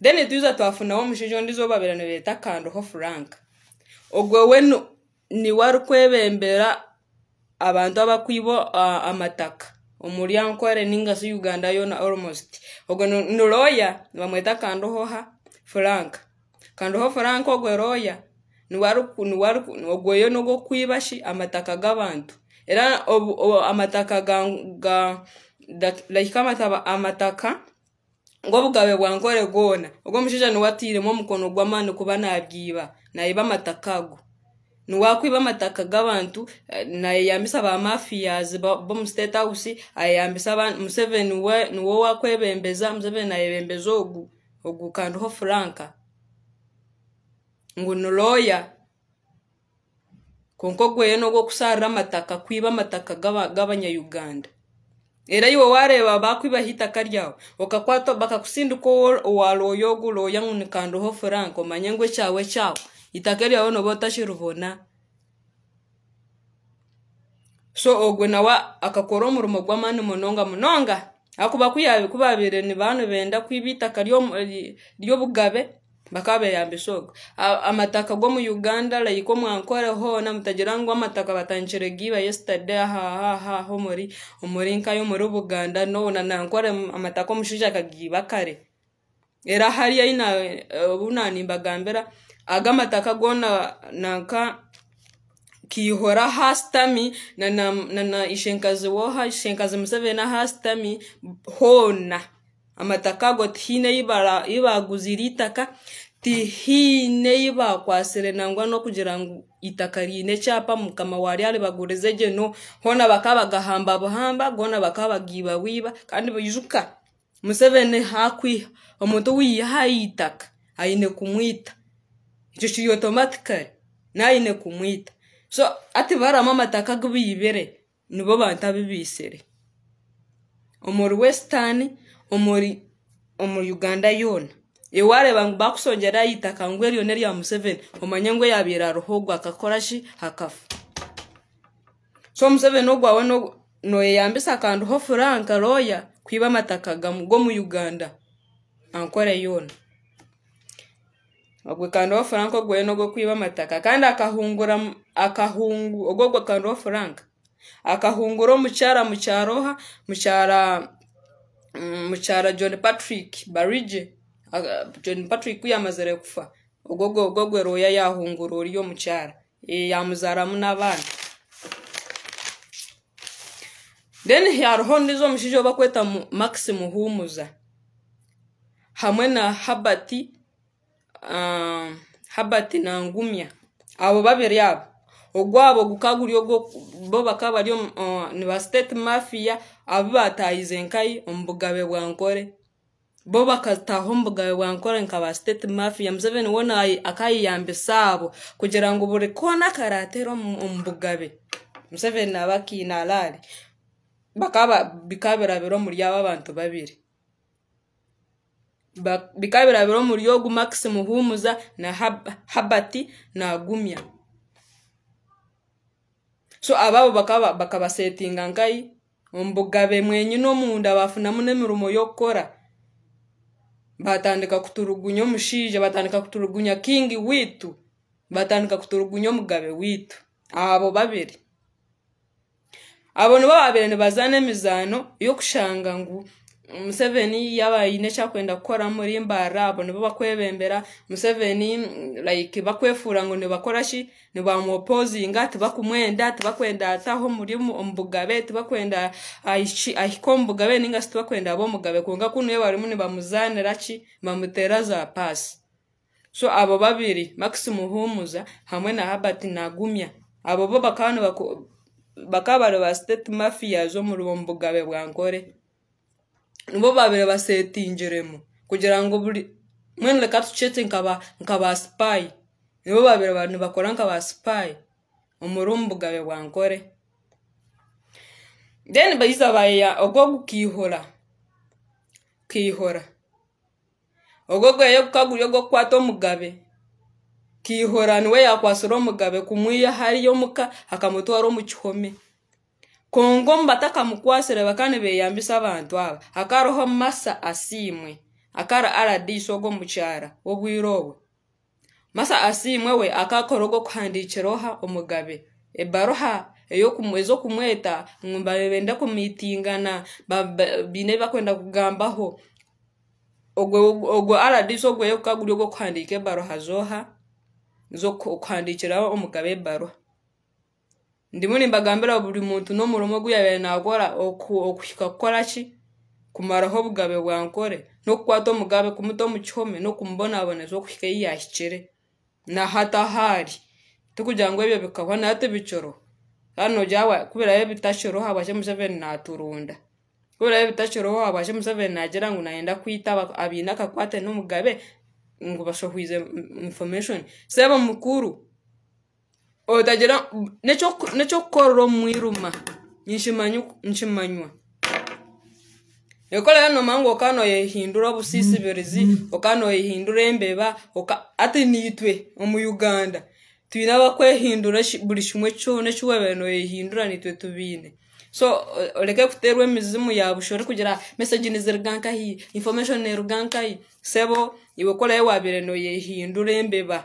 deni duza twafuna wo mushijo ndizo babirano beta kanduho frank ogwe we ni warukwebembera abantu abakwibo uh, amataka omulyankwere ningasi uganda yona almost ogwe nuloya bamweta kanduhoha frank kanduho frank ogwe roya ogweyo nogokwibashi amataka g'abantu era amataka ga, ga, like amataka ngo bugabe bwangore gona ubwo mushija niwatiremo mukono gw'amani kuba nabwiba nayiba amatakago niwakwiba amataka g'abantu nayeyambisa ba mafiyazi bo mu state house ayeyambisa museveni we niwo wakwebembeza museveni ayebembeza ogu ogu kandiho franka ngu niloya konka ogweye n'ogwokusarira amataka kwiba amataka g'abanyayuganda era iwe wareba bakwibahita karyawe okakwata bakakusinduka owaloyo ogu loya ngu nikanduho frank omanye ngu ekyawe kyawe itaka eryawe noba otakiribona so ogwe nawe akakora omurimo gw'amaani munonga munonga ahakuba kuyabikubabire ni bano benda kwiba itaka eh, ry'obugabe ryo bakaba yambishoko amataka go mu uganda layiko mwankoreho namutagira ngu amataka batangire giba yesterday ahahaha ho muri umuri nka yo muri buganda no nanankore amataka omushuja kagiba kare era hariya ina eh, bunanimbagambira aga amataka na nanka kihora hasitami na na ishenkazi woha ishenkazi museveni hasitami hona amataka go tihine yibaguzira itaka tihine yibakwaserenangwa no kugira ngo itaka riine kyapa mukama waryari bagureze geno hona bakaba bagahamba buhamba gona bakabagiba bagiiba wiiba kandi bijuka museveni hakwiha omuntu wiyihayo itaka aine kumwita ekyo kiri automatically naine kumwita so ati baramu amataka biyibere nibo bantu abibiisire omu wesitani omuri uganda yoona iwareba ngu bakusongera itaka ngu eryo nerya museveni omanye ngu eyabire aroho ogu akakora ki hakafa so omuseveni ogwawe noyeyambisa kandi ho furanka roya kwiba amataka g'omu uganda ankore yoona ogwe kandi ho furanka ogwewe nogwokwiba amataka kandi akahungura akahungu ogwogwe kandi ho furanka akahungura omukyara mukyaroha mukyara Mm, mukyala john patrick barige john patrick yamazire kufa ogogo ogogwe roya yahungura ori omukyara e, yamuzaramu n'abaana then hariho ndizo omushaija oba kweta max muhumuza hamwe na habati um, habati nangumya abo babiri abo ogwabo gukaguli ogwo bo bakabali um, ne ba state mafia abibataayiza enkayi omubugabe bwankore bo bakataho omubugabe bwankore nka ba state mafia museveni wona akayiyambisa abo kugira ngu buli kona karatera omubugabe museveni abakiina alaali bakaba bikabirabira omuli abo abantu babiri bikabirabira omuli ogu maximu humuza na habati na gumya so abaabo bakabasetinga nkai omubugabe mwenyine omunda bafunamu n'emirimo y'okukora batandika kuturugunya omushaija batandika kuturugunya kingi wiitu batandika kuturugunya omugabe wiitu abo babiri abo nibo babiri nibazaana emizaano y'okushanga ngu museveni yaba yabaye inecyakwenda gukora muri mbara abo nibo bakwebembera museveni like bakwefura ngo nibakorashi nibamuopozinga tibakumwenda tibakwenda ataho muri ombugabe tibakwenda ahiko ombugabe ninga sitibakwenda abo omugabe kwonka kunu yo barimu nibamuzanira ki bamutera za pasi so abo babiri max muhumuza hamwe na habert nagumya abo bo bakaba bakaba bari ba state mafia zo muri ombugabe bwa ngore. nibo babire basetingiremo kugira ngo buri mwene reka tucetse nkaba nkaba spy nibo babire abantu bakora nkaba spy umurumbuga we wankore then bayiza baya ogwo gukihora kihora ogwo gwe yo kaguryo gwo kwato mugabe kihora niwe yakwasura mugabe kumwiya hari yo muka akamutwara mu chome. kongo mbataka mukwasire bakane beyambisa abantu aba akaroho massa asiimwe akara aradiisa ogo omukyara obwire obwe masa asiimwe we akakora ogo okuhandiikiroha omugabe ebaroha ez'okumweta ngumba benda kumitingana biine bakwenda kugambaho ogwo aradiisa ogweyokukaguri ogw'okuhandiika ebaroha zoha okuhandiikiraho omugabe ebaroha ndimu nimbagambira buli muntu n'omurimo gu yabaire naakora okuhika kukora ki kumaraho obugabe bwa nkore n'okukwata omugabe kumuta omu kihome n'okumubonaboneza okuhika ei yahikire nahatahaari tikugira ngu ebyo bikahwa nayo tibikiro kandi nogira kubirayo ebitakiroho habwaki museveni naaturunda bitashoro ebitakiroho habwaki museveni naagira ngu nayenda kwita abiine akakwate n'omugabe ngo bashohwize information seba mukuru otagira nekyokukorora omu mwiruma nkimanywa ekora yo nomanga okana oyehindura obusisibirizi okana oyehindura embeba ati nitwe omu uganda twine abakwehindura buli kimwe kyona ekiwebere noyehindura nitwe tubiine so oleke kuterwa emizimu ya bushore kugira message niziruga nkahi information neruga nkahi sebo iwe okora yo wabire noyehindura embeba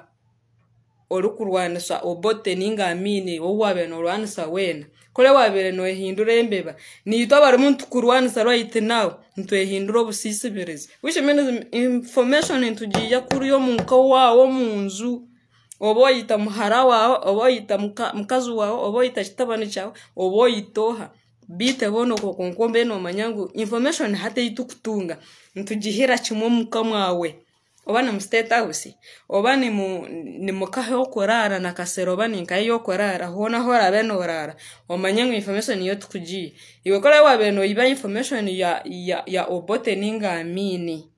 olukulwanisa obote ninga amini owabe no lwanisa wena kole wabere no ehindura embeba niito abari muntu kulwanisa right now ntu ehindura obusisibirize which means information into jija kuri yo munka wawo munzu oboyita muhara wawo oboyita mukazu wawo oboyita kitabani chawo oboyitoha bite bono ko konkombe no manyangu information hate itukutunga ntu jihira chimwe mukamwawe mwawe oba ni mu state house oba ni mukaha kurara na kasero oba ni ho na ho hora no rara omanye ngi information iyo tukuji iwe kora wabere iba information ya, ya, ya obote ninga amini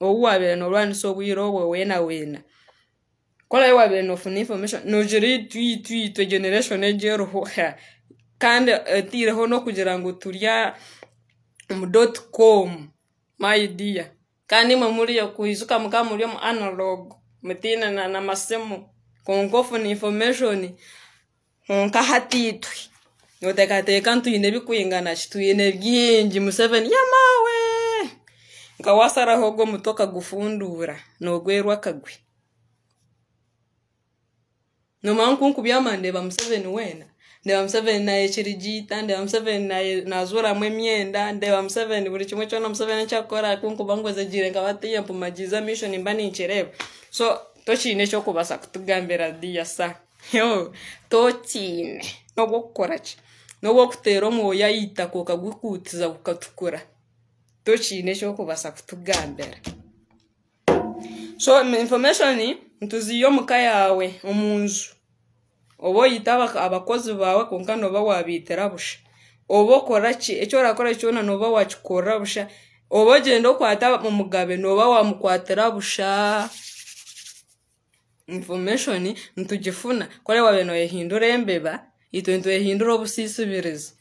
obu wabere norwanisa obwire obwo weena weena kora yo wabere nofuna information no jiri nogira to generation egi ha kandi eh, tire ho no kugira ngo turya mu.com my dear muri yo kuizuka muka muri mu analog mutina na, na kongofu ni information honka hatitwi notekateka ntwine bikuyingana ki twine byingi museveni yamawe nkawasaraho ogwo omutwe akagufunduura n'ogwerwa mankunku byamande ba mu museveni wena ndeva museveni naye chiri jita ndeva museveni naye nhazu ramwe mienda ndeva museveni kuri chimwe chona museveni chakora kungovangozejirenga vatiya mbumajiza mission imbani icherevo so tochine chokuvasa kutigambira diya sa yo tochine nokwo kukora chi nokwo kutero mwoya ita kuka kwikutiza kukatukura tochine chokuvasa kutigambira so information ntuziyo muka yawe umunzu oba oyitabaho abakozi bawe konka nooba wabiitira busha oba okora ki eki orakora kyona nooba wakikorera busha oba ogyenda okwata omugabe nooba wamukwatira busha information ntugifuna kore wabe noyehindura embeba itwe ntwehindura obusisibirizo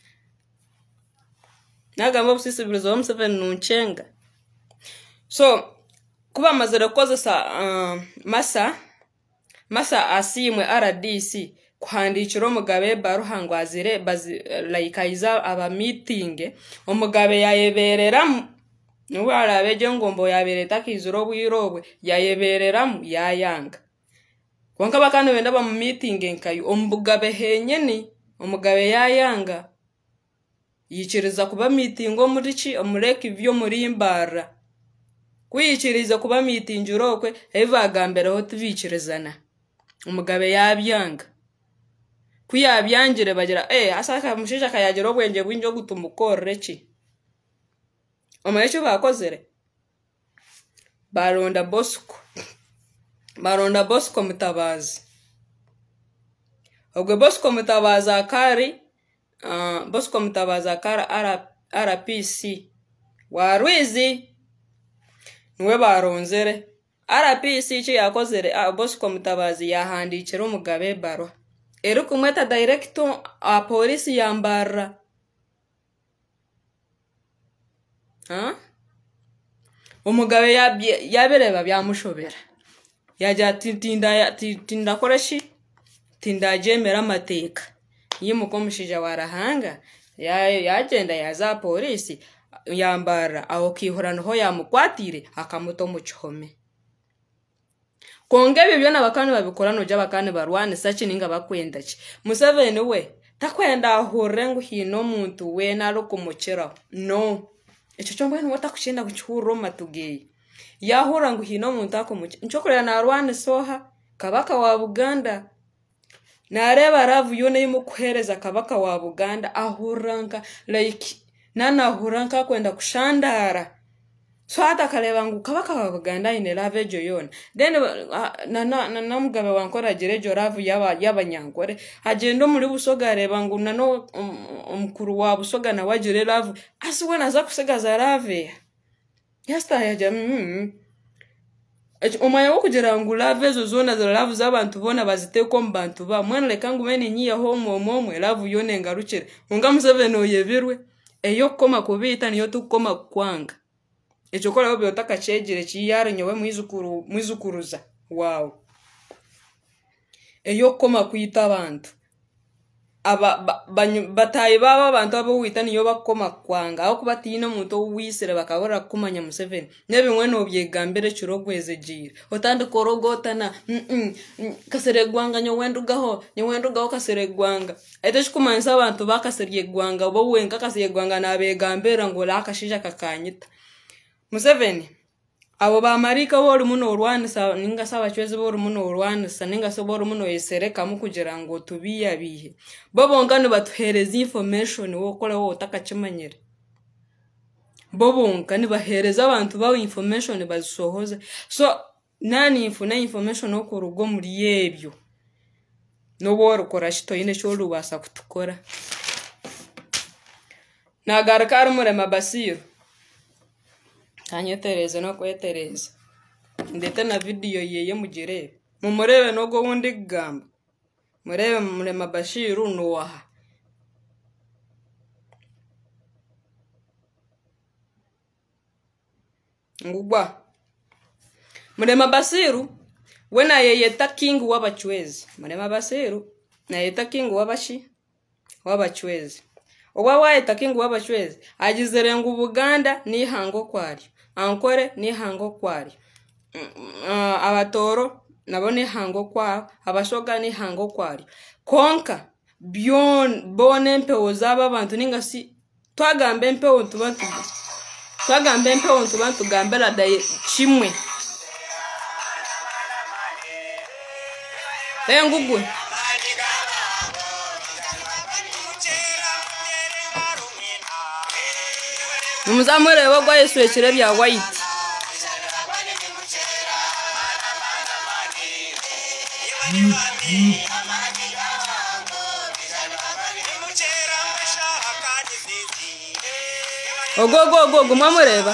nagamba obusisibirizo oba museveni nuncenga so kuba amazire kukozesa uh, masa masa asiimwe rdc kwandiikira omugabe baruhangwazire laikaiza aba mitinge omugabe yayebereramu nubu araba egyo ngombo yabeere takiizire obwire obwe yayebereramu yayanga kwonka bakandi benda bamu mitinge nkayo omugabe henyeni omugabe yayanga yikiriza kuba mitingi omuriki omureka ibyo murimbarra kwiyikiriza kuba mitingiro okwe ebi bagambireho tibiikirizana yabyanga kuyabyangire bagira eee eh, asaka mushisha akayagira obwenge bwingi ogutuma ukorere ki omanye eki bakozire baronda bosco baronda bosco mutabazi ubwo bosco mutabazi akari ah, bosco mutabazi akari rpc warwizi niwe baronzere rpc icyo yakozere ah, bosco mutabazi yahandikira umugabe barwa Eri kumweta directo wa polisi yambara umugabo yabireba byamushobera yajya tinda koreshi tinda abyemera amateka iyo umukomeje warahanga yagenda yaza polisi yambara aho kihorana aho yamukwatire akamuto mu cyome konga ivyo vyona vakani vavikora noja vakani varwani sachininga vakuenda chi museveni we takuenda hurengu hino muntu wena lokumucherao no icho chombweni wo takuchienda kuchihuruma tugeyi yahura ngu hino muntu akumuche nchokulera narwani soha kabaka wa buganda nareva ravu yone imukuhereza kabaka wa buganda ahuranka like nanahuranka akuenda kushandara so akaleba ngu kabaka kagaganda ine lave joyona then uh, namugabe wankore agire jo lave y'abanyankore agenda omuri busoga areba ngu nano um, omukuru wa busoga nawe agire lave asiwe naza kusigaza lave yasitayaja mm, mm, mm. omwanya gw'okugira ngu laavu ezo zoona laavu z'abantu boona baziteeka omu bantu ba mwana leka ngu mbene nyiyaho omwe omwe omwe laavu yoona engarukire nonga museveni oyebirwe ey'okukoma kubiita niyo tukukoma kukwanga ekyokoraho byotakakyegire kiyaara nyowe mwizukuruza waawe eyokukoma kwita abantu bataahi baaba mm, abantu abowita niyo bakukoma kukwanga ahokuba tiine omuntu owuwisire bakabora kukumanya museveni nebimwe noobyegambira ekiro ogwezegiire otandika orogootana kasere egwanga nyowendugaho nyowendugaho kasere egwanga eti ekikumanyisa abantu bakasery egwanga bowenka kasery egwanga nabegambira ngu olaakashija kakanyita museveni abo bamarayika borumuno olwanisa ninga se abachwezi borumuno olwanisa ninga se borumuno yeserekamu kugira ngu tubiyabihe bo bonka nibatuheereza information wokora wo otakakimanyire bo bonka nibaheereza abantu bawe information bazisohoze so nani nfuna information okuruga omuri ebyo noba orukora ki toyine eki orubaasa kutukora nagaruka ari murema sanyetereze no kwetereza ndetse na vidiyo yeye mugirebe mumurebe nogo wundi gamba murebe murema bashiru nuwaha ngugwa murema basiru we na yeyeta kingi w'abacwezi murema basiru na yeyeta kingi w'abashi w'abacwezi oba wayeta kingi w'abacwezi agize renga ubuganda nihango kwari ankore n'ihango kwari mm, uh, abatoro nabo n'ihango kwabo abashoga n'ihango kwari konka bone empewo z'aba bantu n'ingasi twagamba empewo tuba twagamba empewo tuba tugambira daye kimwe rengugwe nimuzamurebe rwa yesu kirekire bya wayiti ogogogogo mwamureba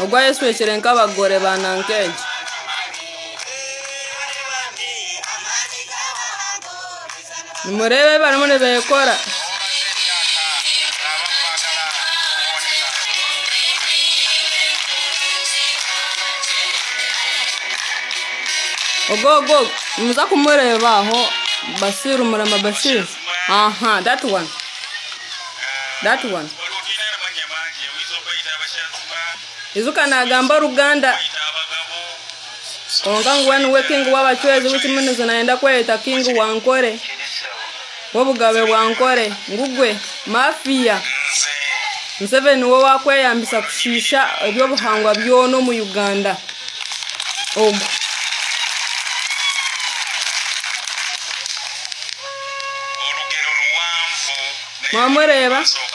ogwa yesu kirekire nk'abagore banankeje nimurebe barimo nibekora ogo ogo muza kumureba aho basiru murama basiru aha that one that one izuka nagamba ruganda onga ngwenu we king wa bachwezi wuti munu zinaenda kweta king wa nkore wobugabe wa nkore ngugwe mafia Museveni wo wakweyambisa kushisha ebyobuhangwa byono mu Uganda. Ogo. Oh. mwamwereba Gracias.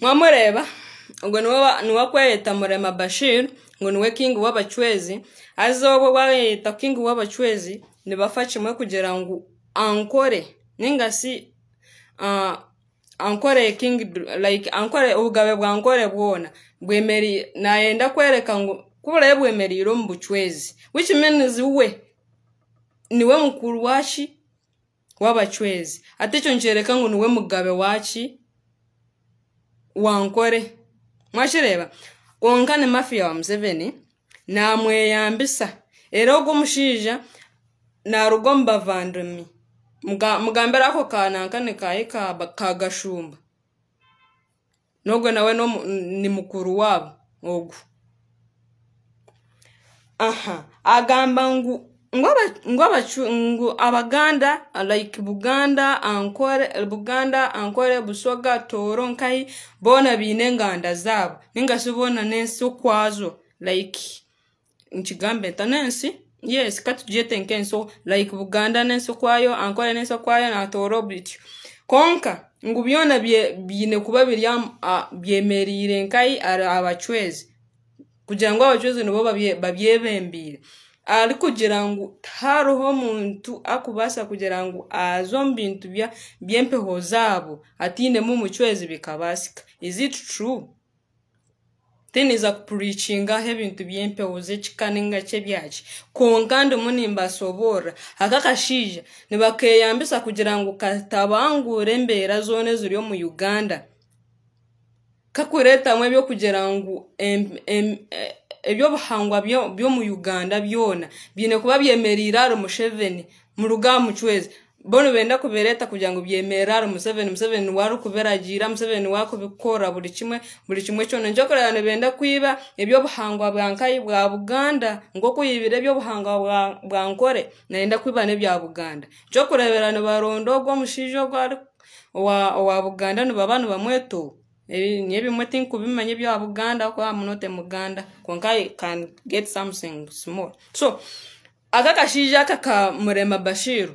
mwamureba ubwo niwo kweyita murema bashir ngo niwe kingi w'abacwezi aziho bo bayita kingi w'abacwezi nibafashe mwe kugira ngo ankore ningasi ankore king like ankore ubugabe bwa ankore bwona bwemeri nayenda kwereka ngo kubura bwemeriro mu bucwezi which we niwe mukuru washi w'abacwezi atecyo ngo ni we mugabe waci wankore mwashireba wonkane mafiya wa mseveni namweyambisa era ogwo mushija na omu bavandimi mugambire ako kane kaye kagashumba gashumba n'ogwe nawe ni mukuru waabo ogwo aha agamba ngu ngabaganda like buganda ankore buganda ankore busoga toro nkai bona biine enganda zaabo ningasibona n'ensi okwazo like nkigambe nta n'ensi yes katugyetenke nso like buganda n'ensi okwayo ankore n'ensi okwayo natoro bityo konka ngu byona biine kuba byemeriire nkai abacwezi kugira ngu abacwezi nibo babyebembiire babie arikugira ngo hariho omuntu akubasa kugira ngo azo omu bintu by'empeho zaabo atainemu omucwezi bikabaasika is it true teniza kupurikingaho ebintu by'empeho z'ekika ninga ky'ebyaki konka ndimu nimbasoborra aka akashaija nibakeyambisa kugira ngo katabangura embeera zoona eziri mu uganda kakureetamu ebyokugira ngu ebyo buhangwa byo mu uganda byona byine kuba byemereye iraro museveni mu ruga mu cwezi bono benda kubereta kugira ngo byemerare museveni museveni wari ukuberagira museveni wakubikora buri kimwe buri kimwe cyone njo kurerano benda kwiba ebyobuhangwa bwa nkayi bwa buganda ngo kuyibira ebyobuhangwa bwa nkore narenda kwiba nebya buganda njo kureberano barondogwa mushijo gwa wa, wa buganda nibaba nibamwetuba nyebimwetin kubimanya ebya buganda kuba munote muganda konka can get something small so akakashiija aka ka murema bashiru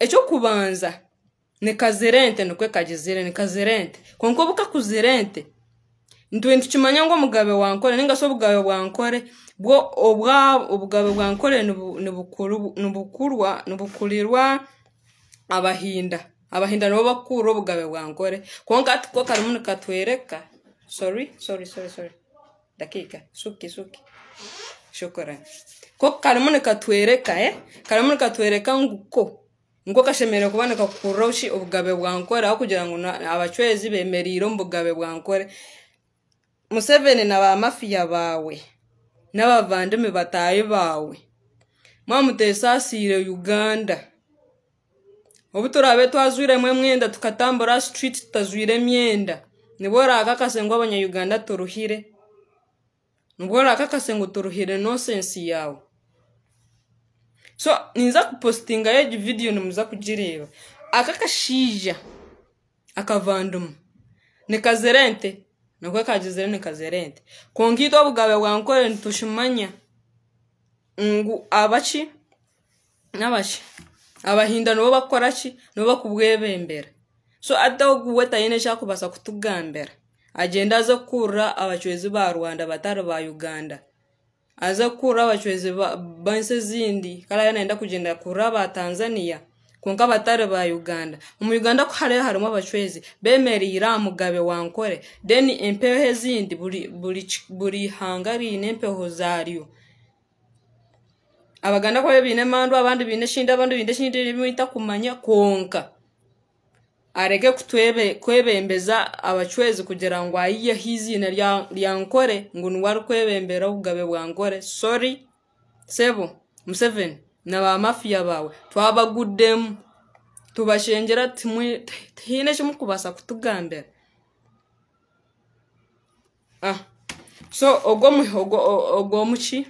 ekyokubanza nekazirente nikwekagizire nikazirente konka obukakuzirente ntuintu kimanya ngu omugabe wankore ningasi obugabe bwankore bwo obwa obugabe bwankore nibukulirwa abahinda abahinda nibo bakuru obugabe bwangore konka ko karimu nikatwereka sorry sorry sorry sorry dakika suki suki shukurani ko karimu nikatwereka eh karimu nikatwereka nguko ngo kashemerere kuboneka kuroshi obugabe bwankore aho kugira ngo abacwezi bemereire omubugabe bwankore museveni na ba mafiya bawe n'abavandimwe batayi bawe mwamutesasiire uganda obu turabe twajwiremu emyenda tukatambura street tutajwire emyenda nibwo orakakase ngu abanyauganda turuhire nibwo orakakase ngu turuhire nosensi yawe so ninza kupostingayo egi vidiyo nimuza kugireeba aka kashiija akavandumu nikazerente nikwe kagizire nikazerente konka itwe obugabe bwa nkore nitushimanya ngu abaki nabaki abahinda nibo bakora ki nibo bakubwebembera so ataguwe tayine ashaka kubasa kutugambira agenda aza kura abacuruzi ba rwanda batari ba uganda aza kura abacuruzi banse zindi kandi yanayenda kugenda kura ba tanzania konka abatari ba uganda mu uganda ko hariyo harimo abacuruzi bemereye iriya mugabe wankore deni empeho zindi buri hanga riine empeho zaryo abaganda kwabe biine mandu abandi biine shindi abandi biine shindi ebimwita kumanya konka areke kwebembeza abacwezi kugira ngo ayiyeho izina lya nkore ngu niwe arikwebembera obugabe bwa sori sebo museveni na ba mafiya bawe twabagudemu tubashengera tihiine kimu kubasa kutugambira ah so ogwo omuki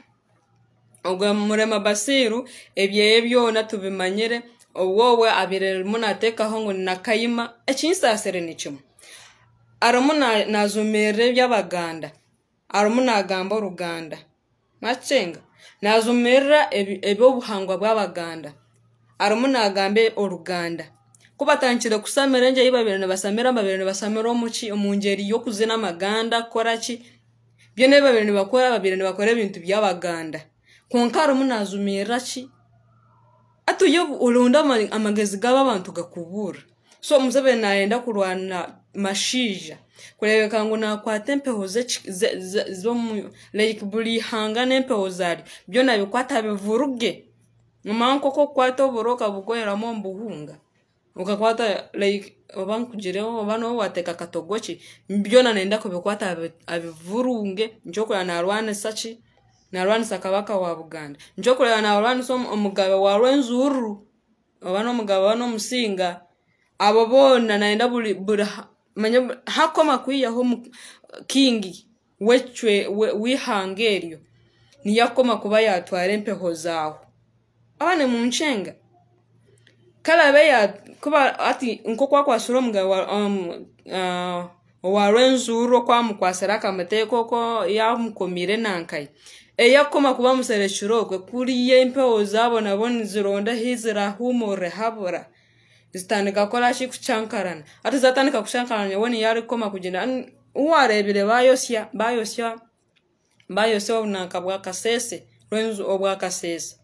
ogamurema basiru ebyeye byona tubimanyire owowe abirerimu naatekaho ngu nakayima ekinsasire nikimu arimu nazumirira ebyabaganda arimu nagamba oruganda makenga nazumirira ebyobuhangwa bwabaganda arimu nagamba oruganda kubatankire kusamira enje yi babiri nibasamira babiri nibasamira omuki omungeri yokuzina amaganda kukoraki byona ebi babiri nibakora babiri nibakora ebintu byabaganda konkara munazumira ki atuye olonda amagezi gaba abantu gakubura so muzabe naenda kurwana mashiija kurebeka ngu zo mu like buri ihanga n'empeho zaari byo bikwata bivuruge mumara nk'oku okukwata oburoka bugoyeramu omu buhunga ukakwata like oba nkugireho oba noba wateeka katogo ki byona nayenda kubikwata abivurunge njoko nkyokuya narwanisa sachi nalwanisa kabaka wa buganda njokuleba nalwanisa omugabe wa lwenzuurru oba n'omugabo oba n'omusinga abo boona nayenda buri buri manye hakoma kwiyaho kingi wecwe wihanga eryo niyo akoma kuba yatwara empeho zaawe aba ni muncenga karabe ya kuba ati nko kwa kwa shuro nkokwakwasira wa um, uh, wa kwa lwenzuurru okwamukwasira akamuteeka ya mkomire nankai eyakoma kuba muserekiro gwe kuriya impeho zabo nabo nizironda hizirahumure habura zitandika kolashi kucankarana ati zatandika kucankarana nyabo niyarikoma kugenda uwarebire bayosya bayosya bayosya obunanka bwa kasese lwenzu obwa kasese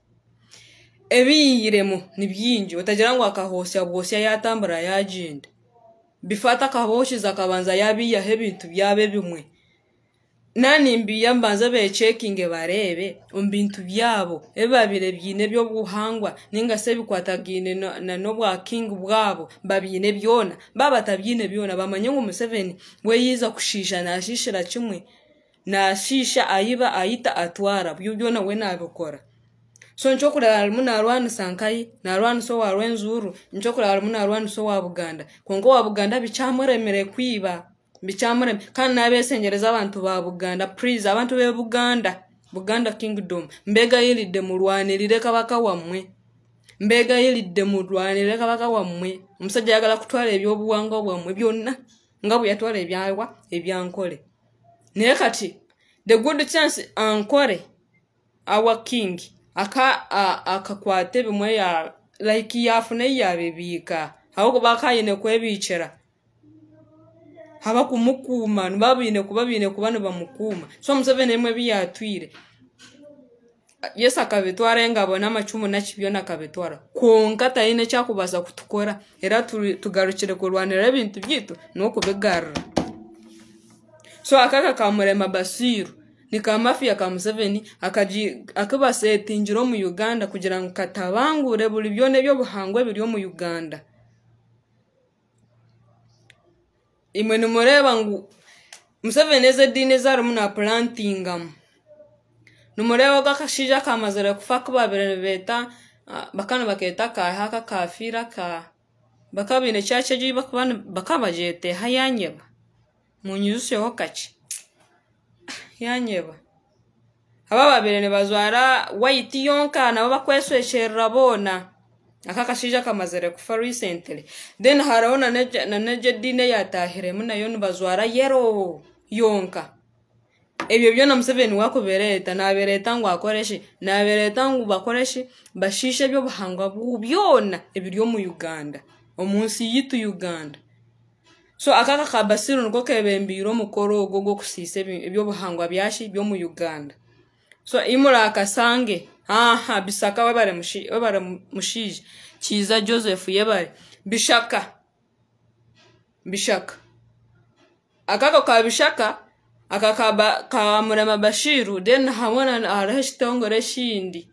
ebiyiremu nibyingi otagira ngu akahosya bwosya yatambura yagenda bifata akahoshiza akabanza yabiyaho ebintu byabe bimwe ya nanimbiye mbanza bechekinge barebe ombintu byabo ebabire byine byo buhangwa ningase bikwatagine na no bwa king bwabo babyine byona babatabyine byona bamanye ngo Museveni we yiza kushisha nashishira kimwe nashisha ayiba ayita atwara byo byona we nabikora so nchokurara alimu narwanu sankai narwanu so warwenzuru nchokurara alimu narwanu so wa buganda kongo wa buganda bicamuremere kwiba mbikyamureme kandi nabesengereza abantu ba buganda please abantu be buganda buganda kingdom mbegayiridde mulwanirire kabaka wammwe mbegayiridde mulwanirire kabaka wammwe omusajja ayagala kutwala ebyobuwangwa bwammwe byonna nga bwe yatwala ebyawa ebyankole naye kati the good chance ankore our king akakwate bimwe ya like yafuneyo abibiika ahokuba akayine kwebiikira abakumukuuma nba biine kuba biine kuba nibamukuuma so omusebeni emwe ebiyatwire yesu akabitwara engabo n'amacumu nakibyo nakabitwara konka taine ekyakubaasa kutukora era tugarukire kurwanira ebintu byitu n'okubigarura so akaka kamurema basiiru nikamafiya ka museveni akibasetingire omu uganda kugira ngu katabangure buli byona ebyobuhangwa ebiri omu uganda imwe numureba ngo museveni eze dini zari munapulantingamu numureba ko akashije akamazara kufa kubabira beta bakana baketa kahaka kafira ka bakabine chache jui bakabana bakabajete hayanyeba munyuzu yo kachi [SIGHS] yanyeba abababirene bazwara white yonka nabo bakweswesherera bona akakashija kamazire kufa recently then harawo na neje dine yatahiremu nayo nibazwara yero yonka ebyo byona museveni wakubereta nabereta ngu akoreshi nabereta ngu bakoreshi bashishe byo buhangwa byona ebiryo mu uganda omunsi yitu uganda so akaka kabasiru nko kebembiro mukoro ogogo kusise ebyo buhangwa byashi byo mu uganda so imura akasange aha bisaka webare mushi webare mushije kiza joseph yebare bishaka bishaka akako ka bishaka akakaba ka murema bashiru den hamona arashitongore shindi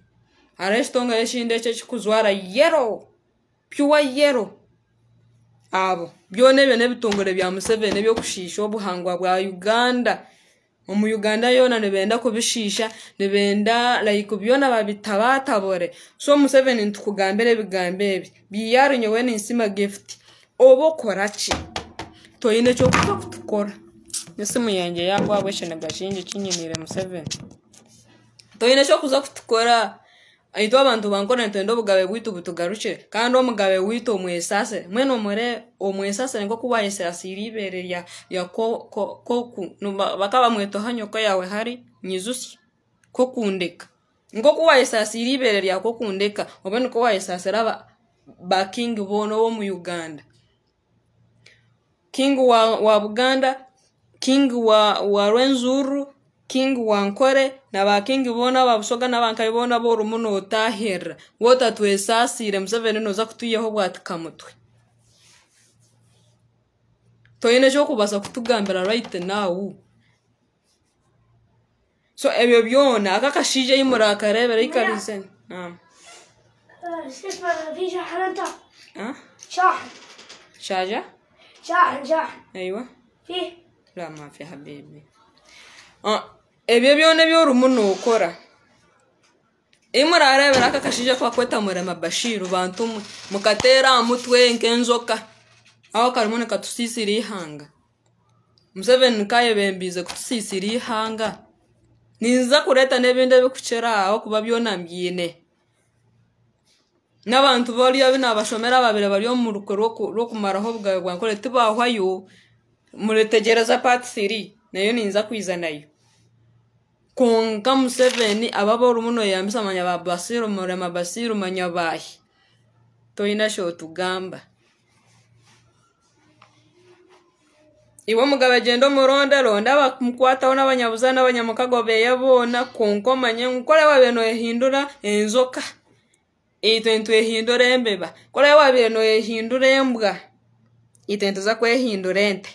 arashitongore shinde cyo kuzwara yero pure yero abo byone bene bitongore bya museve nebyo kushisha obuhangwa bwa Uganda omu uganda yoona nibenda kubishiisha nibenda like byona babitabatabure so museveni nitukugambira ebigambo ebi biyari nyowe ninsima gifuti oba okoraki toyine ekyokuza kutukora n'esimu yanjye yagwabweshe nagashingye kinyinire museveni toyine ekyokuza kutukora aitwa abantu bankora nitwenda obugabe bwitu butugarukire kandi omugabe bwitu omwesase mwena omurebe omwesasire nk'oku ya ko ko ko ku bakaba bamwetoha nyoko yawe hari nyizusi kokundeka nk'oku waesasire ibeere lya kokundeka obe niko ba king bono wo mu uganda king wa, wa buganda king wa, wa rwenzurru kingi wankore nabakingi bona babushoga nabankai bona borumu nootahirra woota twesasire museveni noza kutuiyaho bwatikamutwe toyine ekyokubasa kutugambira right now so ebyo byona aka kashiija ei murakarebera ikaliseni شاحن شاجة؟ شاحن شاحن أيوة فيه لا ما في حبيبي اه ebyo byona byora umuntu ukora iyo murarebera aka kashije kakweta murema bashiru bantu mukatera amutwe nk'enzoka aho karimune katusisira ihanga museveni kayebembize kutusisira ihanga ninza kureta n'ebindi ebikucera aho kuba byona mbyine n'abantu bariyo abashomera babiri bari omu rukwe rwokumaraho bwawe bwankore tibahwayo muretegereza pati siri nayo ninza kwiza nayo konka museveni ababa olumu noyambisa manya ba basiru murema basiru manya bahi toyina kyotugamba iwe omugabo egenda omuronda londa bamukwatawo n'abanyabuza n'abanyamukago beye boona konka omanye nkukole wabire noyehindura enzoka itwe nitwehindura embeba nkukole wabire noyehindura embwa itwe nituza kwehindura ente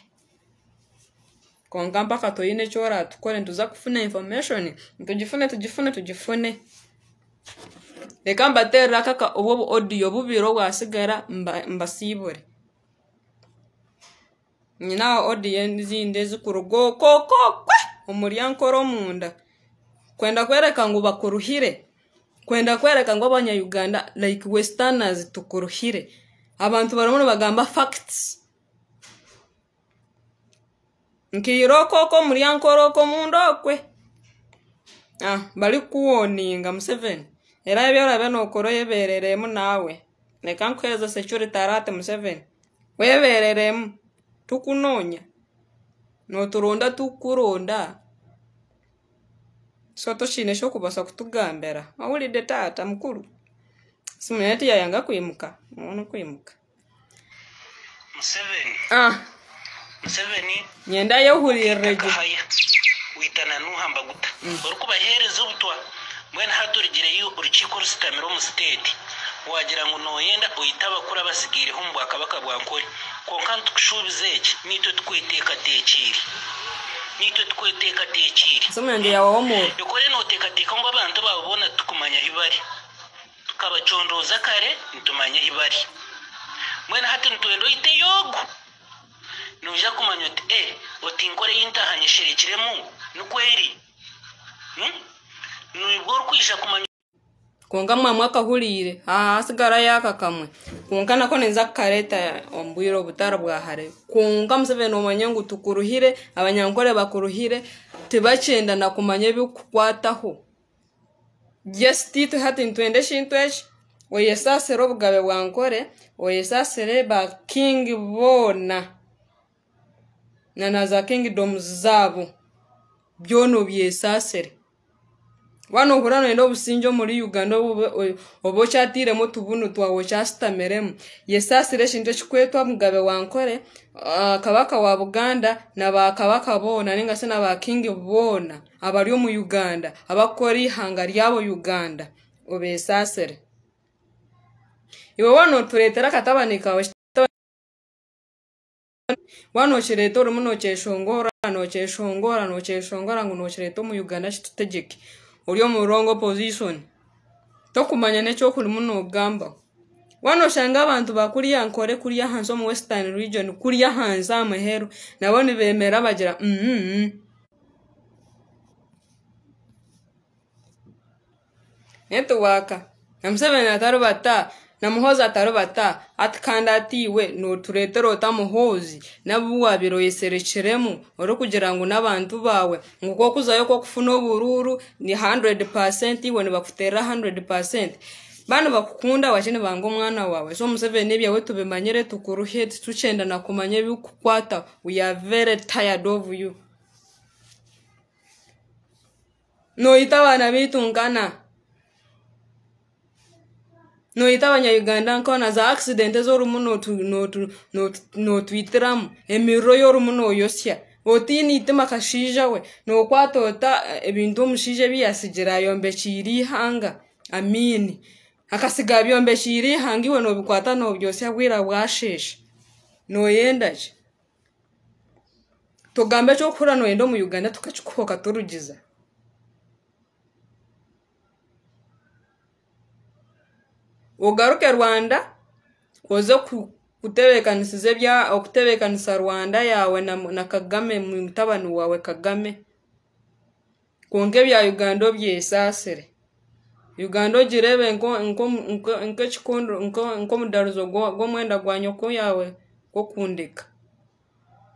konka mpaka toyine ekyoratukore nituza kufuna information tugifune tugifune tugifune reka mbaterera kaka obwo obu odiyo bubiri obwasigara mbasiibure nyinaho odiyo ezindi ezikuruga okokokwe omurya kwenda kwereka ngu bakuruhire kwenda kwereka ngu Uganda like westerners tukuruhire abantu barimu bagamba facts nkiirokoko mulya nkoroko mundu okwe ah, balikuwoninga museveni era ebyorabe nokora oyebereremu naawe leka nkuheza security alati museveni webereremu tukunonya noturonda tukuronda so tushine shokubasa kutugambira owulide taata mukuru simunyeti yayanga kwimuka muntu kwimuka museveni ah. museveni ngenda yawuhurira wita na nuhambaguta bari mm. kubahereza ubutwa mwene haturigire urukiko rusitamira omusiteti wagira ngu noyenda oyitaba kuri abasigiireho mu bwakabaka bwa nkore konka nitukushuubiza eki niitwe tukweteekateekiire niitwe tukweteekateekiire ekore nooteekateeka ngu abantu babona tukumanya hi bari tukabacondooza kare nitumanya hi mwene hati nitwenda oyite yogo nuja kumanya uti eh otinkore yintahanyisherekiremu nukweri hmm? nibwo orikwisha kumanya kwonka mwamwe akahuriire hasigara yaka kamwe kwonka nako ninza kukareeta omu bwire bwahare kwonka museveni omanye ngu tukuruhire abanyankore bakuruhire tibakyendana kumanya ebikukwataho yes titu hati ntwende ekintu eki oyesasire obugabe bwankore oyesasire bakingi boona nana za kingdom zaabo byono byesasere wano okurano enda obusinja omuli uganda oba okyatiire mu tubunu twawe okyasitameremu yesasire ekintu ekikwetwa mugabe wankore kabaka wa buganda nabakabaka boona ninga se nabakingi boona abali omu uganda abakukora ihanga ryabo uganda obesasire iwe wano otureetera akatabani kawe wanokireeta orimu nokyeshongora nokyeshongora nokyeshongora ngu nokireeta omu uganda kitutegeke ori omu rongo position tokumanya nekyokurimu nogamba wanoshanga abantu bakuriya nkore kuriya hansi omu western region kuriya hansi aha muheru nabo nibemera bagira mm-hmm. netuwaka na museveni atarubataa na muhozi atarubata atikandi atiwe nooturetera ota muhozi n'abuwabiro yeserekiremu orikugira ngu n'abantu baawe ngu kokuzayo kokufuna obururu ni 100 iwe nibakuterera 100 bana bakukunda wakini banga omwana waawe so museveni ebyawe tubimanyire tukuruhe tukyenda nakumanya ebikukwata we are very tired of you noyita abaana baitu nkana noyita abanyayuganda nka na za akisidenti z'orumu notwitiramu emiriro y'orumu noyosya otiine itima akashaija we nokwata ota eh, ebintu omushaija ebi yasigira ihanga amiini akasiga byombekiire ihanga iwe nobikwata nobyosya bwira bwasheesha noyenda tugambe tugamba ekyokuhura noyenda omu uganda tukakikuhoka turugiza ogaruke rwanda oze kutebekanisiza ebya okutebekanisa rwanda yawe na, na kagame mutabani wawe kagame kwonka ebya uganda obyesasire uganda ogirebe nkekikondo nkomudalizo gwomwenda gwa nyoko yawe gwokundika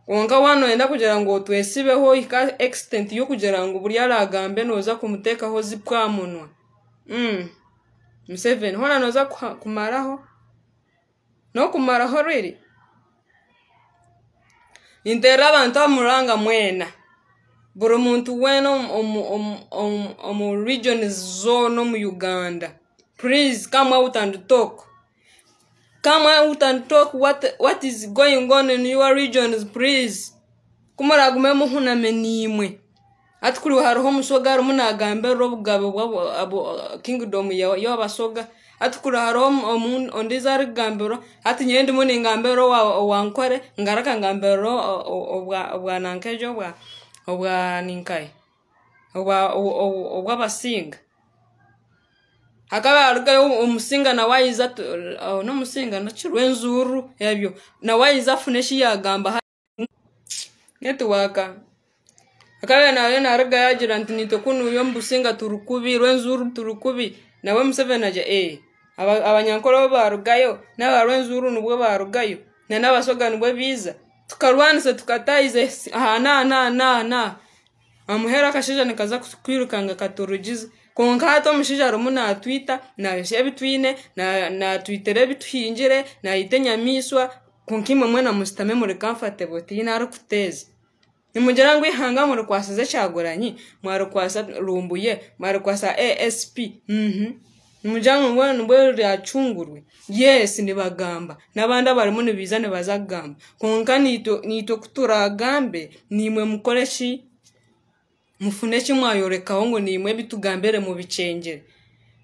kwonka wano oyenda kugira ngu otwesibeho ika extent yokugira ngu buri ara agambe noza kumutekaho zipwamunwa mm. museveni hora ntuza kumaraho no kumaraho riri nintera abantu amuranga mwena buri muntu wena omu region zona omu uganda please come out and talk come out and talk what, what is going on in your kumuragume muhuname nimwe hati kuri we hariho umusoga hari umunagambe ari ubugabo abo kingdom y'abasoga hati kuri hariho undi izo ari gambero hati nyine ndimo ni ingambero wa nkore ngaraka ngambero ubwa nankejo ubwa ubwa ninkaye ubwa ubwa basinga hakaba harugayo umusinga na wayiza oh, n'umusinga na kirwenzuru ebyo na wayiza funeshi yagamba hati nyine tuwaka akabera nawe naraga yagira nti nitukunu yo mbusinga turukubi rwenzuru turukubi nawe museveni aja eh abanyankole bo barugayo n'aba rwenzuru nibwo barugayo na n'abasoga nibwo biza tukarwanisa tukatayiza aha na na na na amuhera akashija nikaza kwirukanga katurugiza konka hati omushaija arimu natwita nabeshya ebitwine natwitira ebituhingire nayita enyamaishwa konka imwe mwe namusitame muri kamfatebo tiine arikuteeza nimugera ngo ihanga murukwasize cagoranyi mwarukwasa rumbuye mwarukwasa asp mhm umuryango ngwana nubwo ryacungurwe yes nibagamba n'abandi abarimu nibiza nibazagamba konka nito kuturagambe nimwe mukoreshi mufune kimwayorekaho ngo nimwe bitugambere mu bicengere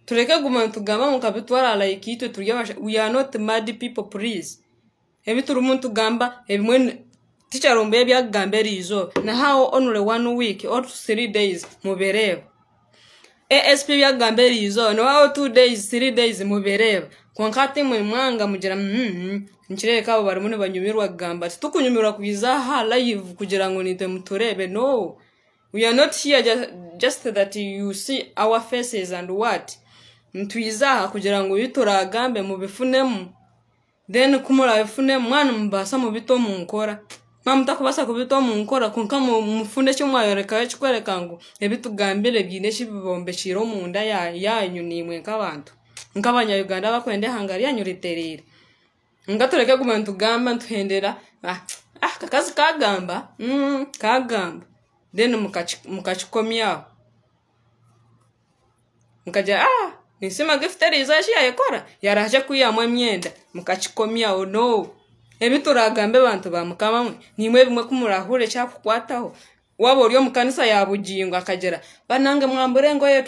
tureke guma tugamba mukabitwaralayikitwe turya we are not mad people please ebi turimo tugamba ebimwe ticara ombeya byagamba nahawo onule one week or three days mubereba asp byagamba eriizo niwawo two days three days mubereba konka ate mwanga mugira mm-hmm, nkireka abo barimu nibanyumirwa kugamba tukunyumirwa kwiza aha live kugira ngo nitwe muturebe no we are not here just, just that you see our faces and what ntwiza kugira ngo bituragambe mubifunemu then kumura bifunemu mwana mubasa mu bito munkora mwamutakubaasa kubita omu nkora kwonka mufunda eki mwayorekayo kikworeka ngu ebitugambire byine eki bibombekiire omunda yanyu niimwe nk'abantu nk'abanyayuganda abakwenda ehanga ryanyu ritereire nga tureke guma nitugamba nituhendera ah, ah kakazi kagamba mm, kagamba then mukakikomyaho mukagira ah ninsi magifite riiza eki yayekora yaraje kwiyamu emyenda mukakikomyaho oh, no ebituragambe bantu bamukamamwe nimwe bimwe kumurahure cyakukwataho waba uriyo mu kanisa yabugingo akagera banange mwambure ngo ye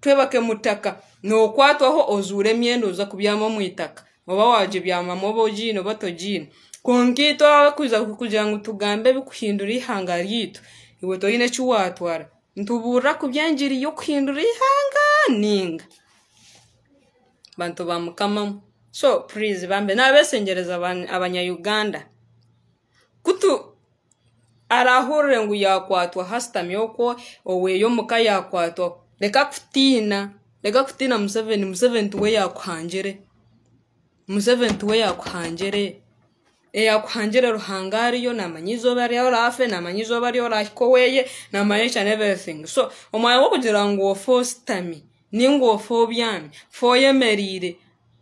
twebake mutaka nokwatwaho ozure myenda uza kubyamo mu itaka muba waje byamamo bogino batojine konkito abakuza kugira ngo tugambe bikuhindura ihanga ryito iwe toyine cyuwatwara ntubura kubyangiriye yo kuhindura ihanga ninga bantu bamukamamo so purizi bambe nabesengereza abanyayuganda kutu arahurire ngu yakwatwa hasitami yoko owe yomuka yakwatwa reka kutiina reka kutiina museveni museveni tuwe yakuhangire museveni tuwe yakuhangire eyakuhangire ruhanga ariyo namanya izooba ryawe namanya izooba ryawe rahiko weye namanya each and so omwanya wo kugira ngu ofositami ningu ofobyami foyemerire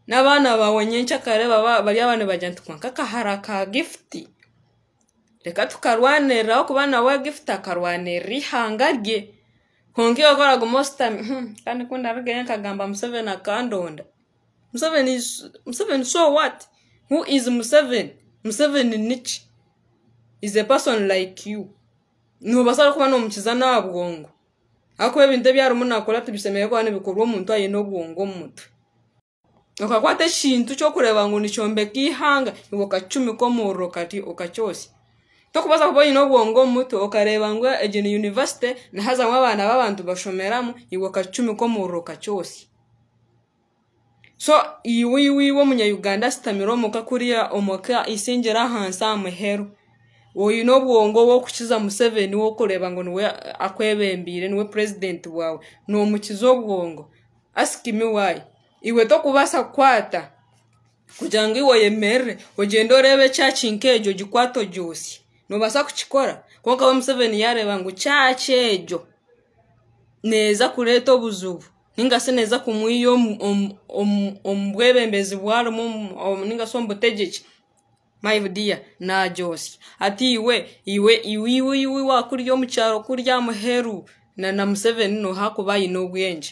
n'abana bawe nyinshi akareba bari abana bagira ati kaka hari aka gifuti reka tukarwanirira aho kubana we gifuti akarwanirira ihanga rye konka wakoraga umusitami hmm, kandi kundi aruganya akagamba museveni akandonda museveni museveni so what who is museveni museveni niki is a person like you ntubasaba kuba n'umukiza nta bwongo ariko we bintu byari umuntu tubisemeye ko hano bikorwa umuntu ayine ubwongo mu mutwe okakwata ekintu kyokureba ngu nikyombeka ihanga iwe okacumi komurro kati okakyosi tokubaasa kuba oine obwongo omuto okareeba ngu egi ni univesity nihazamu abaana b'abantu bashomeramu iwe kacumi komurro kakyosi so iwe iwe iwe omunyauganda asitamire omuka kuriya omuka isingira ahansi aha muheru oine obwongo bw'okukiza museveni w'okureeba ngu niwe akwebembiire niwe purezidenti bwawe n'omukiza obwongo asikimi waayi iwe tokuvasa kukwata kugira ngo iwe yemerere ugende urebe cya kinkejo gikwato byose ntubasa kukikora konka wa museveni yareba ngo cya kejo neza kureta ubuzubu ninga se neza kumuha iyo umubwebembezi bwarimo ninga se umutegeke mayibudiya na byose ati iwe iwe iwe iwe iwe wakurya umucyaro kurya muheru na na museveni no hakubaye n'ubwenge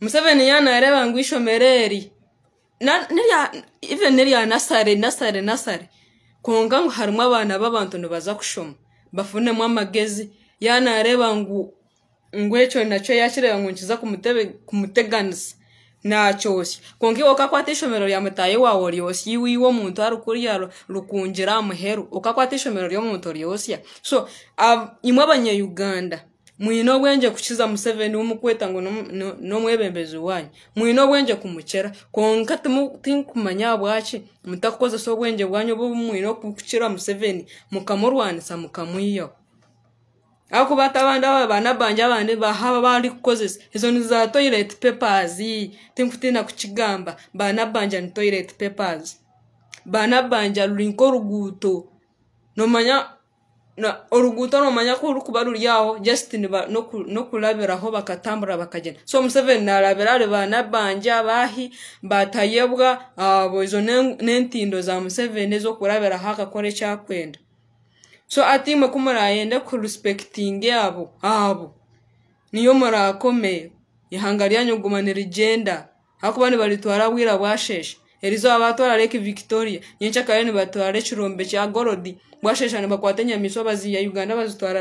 museveni yana areva ngu ishomereri ive nerya nasare nasare nasare konga ngu harimu abana b'abantu nibaza kushoma bafunemu amagezi yana areva ngu ngu ekyo nacyo yakireba ngu nkiza kumuteganisa nacyosya konga iwe okakwata ishomero rya mutayi wawe ryosya iwe iwe omuntu ari kurya rukungira muheru okakwata ishomero ry'omuntu ryosya so imwe abanyayuganda mwina obwenje kukiza museveni w'omukweta ngu n'omwebembezi wanyu mwina obwenje kumukera konka tinkumanya bwaki mutakukozesa obwenje bwanyu obumwina okukira museveni mukamurwanisa mukamwiyaho ahokuba ati abandi aba bana banje abandi bahaba bari kukozesa izo ni za toilet papers tinkutina kukigamba bana banje ni toilet papers bana banje ruri nk'oruguuto noomanya uruguta numenya ko ruri kuba ruri aho jasitini no kurabiraho bakatambura bakagenda so museveni narabira areba na banjye abahi batayebwa abo izo n'entindo za museveni zo kurabiraho agakora icyakwenda so atima ko murayenda kurusipekitingi yabo abo niyo murakomeye ihanga ryanyu rigenda hako bani balitwara bwira bwasheshe erizo abatwara lake victoria nyinshi akarere nibatwara kirombe cya gorodi bwasheshane bakwatanye amiso baziya uganda bazitwara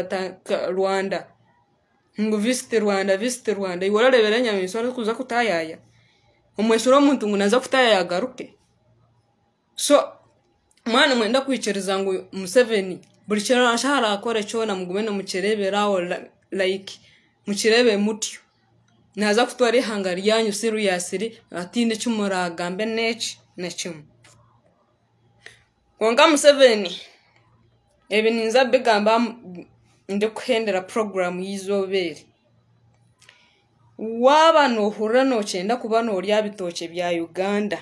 rwanda ngo visite rwanda visite rwanda iwara rebera nyamiso kuza kutayaya umwesoro w'umuntu ngo naza kutayaya agaruke so umwana mwenda kwichereza ngo museveni buri kintu ashahara akore cyo namugume namuchereberaho like muchirebe mutyo naza kutwara ihanga ryanyu siriyasiri atinde cy'umuragambe neci na kimwe konka museveni ebyo ninza bigamba ndi kuhendera programu yizobeere waaba noohurra nookyenda kuba noolya bitookye bya uganda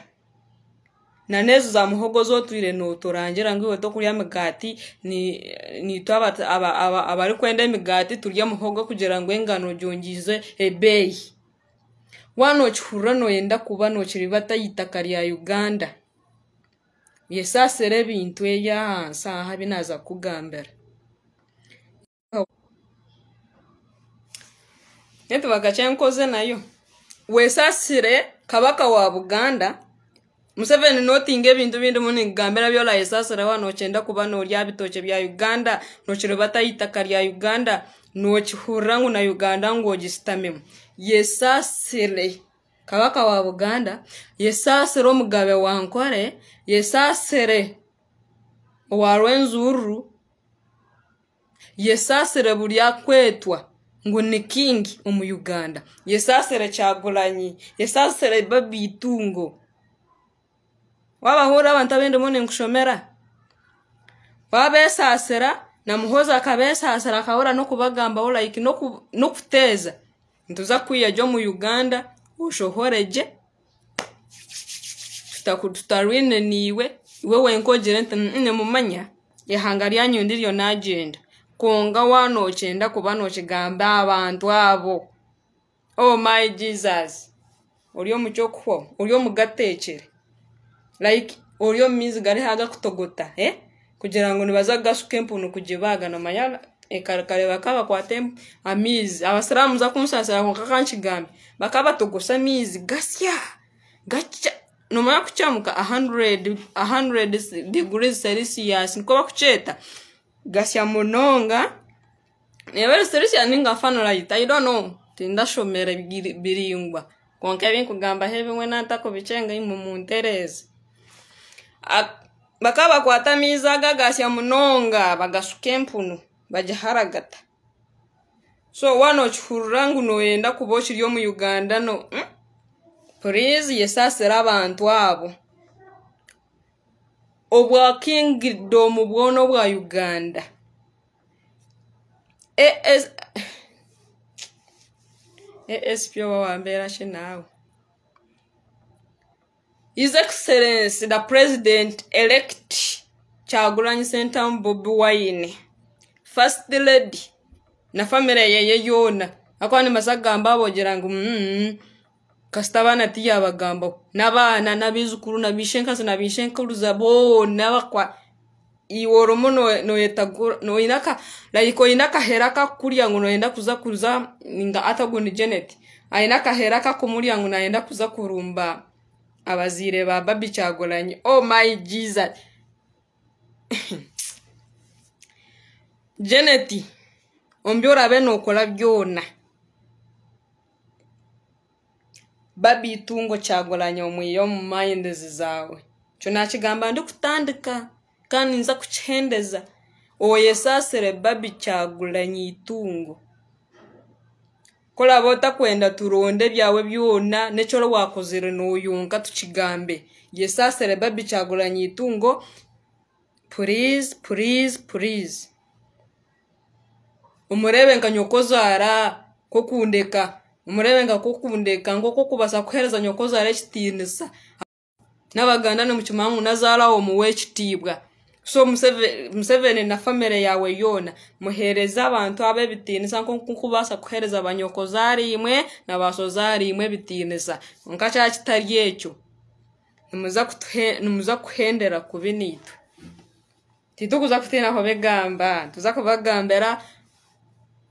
na n'ezo za muhogo z'otwire nooturangira ngu iwe tokurya emigaati niitwe abarikwenda emigaati turya muhogo kugira ngu engano ogyongize ebeeyi waanookihurra nooyenda kuba nookiribataitaka rya uganda yesasira ebintu ebi ahansi aha binaaza kukugambira empibaka kyenkoze nayo wesasire kabaka wa buganda museveni notinga ebintu bindimu nikugambira byola yesasirewa nokyenda kuba nolya bitoke bya uganda nokirubata itaka rya uganda nokihurira ngu na uganda ngu ogisitamimu yesasire kabaka wa buganda yesaasere omugabe wa nkore yesaasere owarwenzururu yesaasere buli akwetwa ngu ni king omu uganda yesaasere kyagulanyi yesaasere babitungo wabahura abantu abendimu ninkushomera wabesaasira namuhoza akabesaasira akahura nokubagambaho like nokuteeza nituza kwiyaja omu uganda ushohoreje tutarwine niwe iwe wenkogere nti mm, nemumanya ehanga lyanyundi lyo nagenda konga wanokyenda kuba nokigamba abantu abo oh my jesus oli omukyokuho oli omugatekere like oli omu mizi gari hagakutogota eh kugira ngo nibaza gashuka empunu kugibaga nomanya ekare kare bakaba bakwata amaizi abasiraamu zakunsasira konka kankigambe bakaba batogosa amaizi gasya gaca nomara kucamuka ahundred degrees celsius niko bakuceta gasya munonga nebare celsius ninga fanorit i don't know tindashomera biringwa konka ebinkugamba ho ebimwe nantakubicenga imumuntereze bakaba bakwata amaizi aga gasya munonga bagasuka empunu bagiharagata so wano okihurura ngu noyenda kuba okiri omu uganda no hmm? please yesaasire abantu abo obwakingidde omu bwono bwa uganda esp oba wambeera ki naawe his excellency the president elect kyagulanyisa entamu bobi wayine fasiti redi na famire yeye yona ako ano masagamba bogira ngo kasita abana tiyabagambaho n'abana n'abizukuru n'abishenkazi n'abishenkuruza bona bakwa iworomo noyetagura noyinaka like oyinaka heraka kuriya' ngo noyenda kuza kuza nga atagundi janet ayinaka heraka kumurya ngo nayenda kuza kurumba abazire ba babi cyagoranye oh my jesus [LAUGHS] geneti ombi orabe nokora byona babitungo kyagoranya omwiyo mu mindezi zaawe kyo nakigamba ndikutandika kandi nza kukihendeza oyesasire babi kyagoranya itungo koraba otakwenda turonde byawe byona nekyoro wakozere noyonka tukigambe yesasire babi kyagoranya itungo purize purize purize umurebenga nyokozara kokundeka umurebenga kokundeka ngokokubasa kuhereza nyokozara ekitinisa n'abaganda n'omukimamu nazarawo muwe ekitiibwa so museveni na famere yawe yona muhereza abantu ab'ebitiinisa nk'okubaasa kuhereza banyoko zaariimwe nabaso zaariimwe bitinisa nka kya kitari ekyo nimuza kuhendera kubi niitwe titukuza kutiinaho begamba tuza kubagambira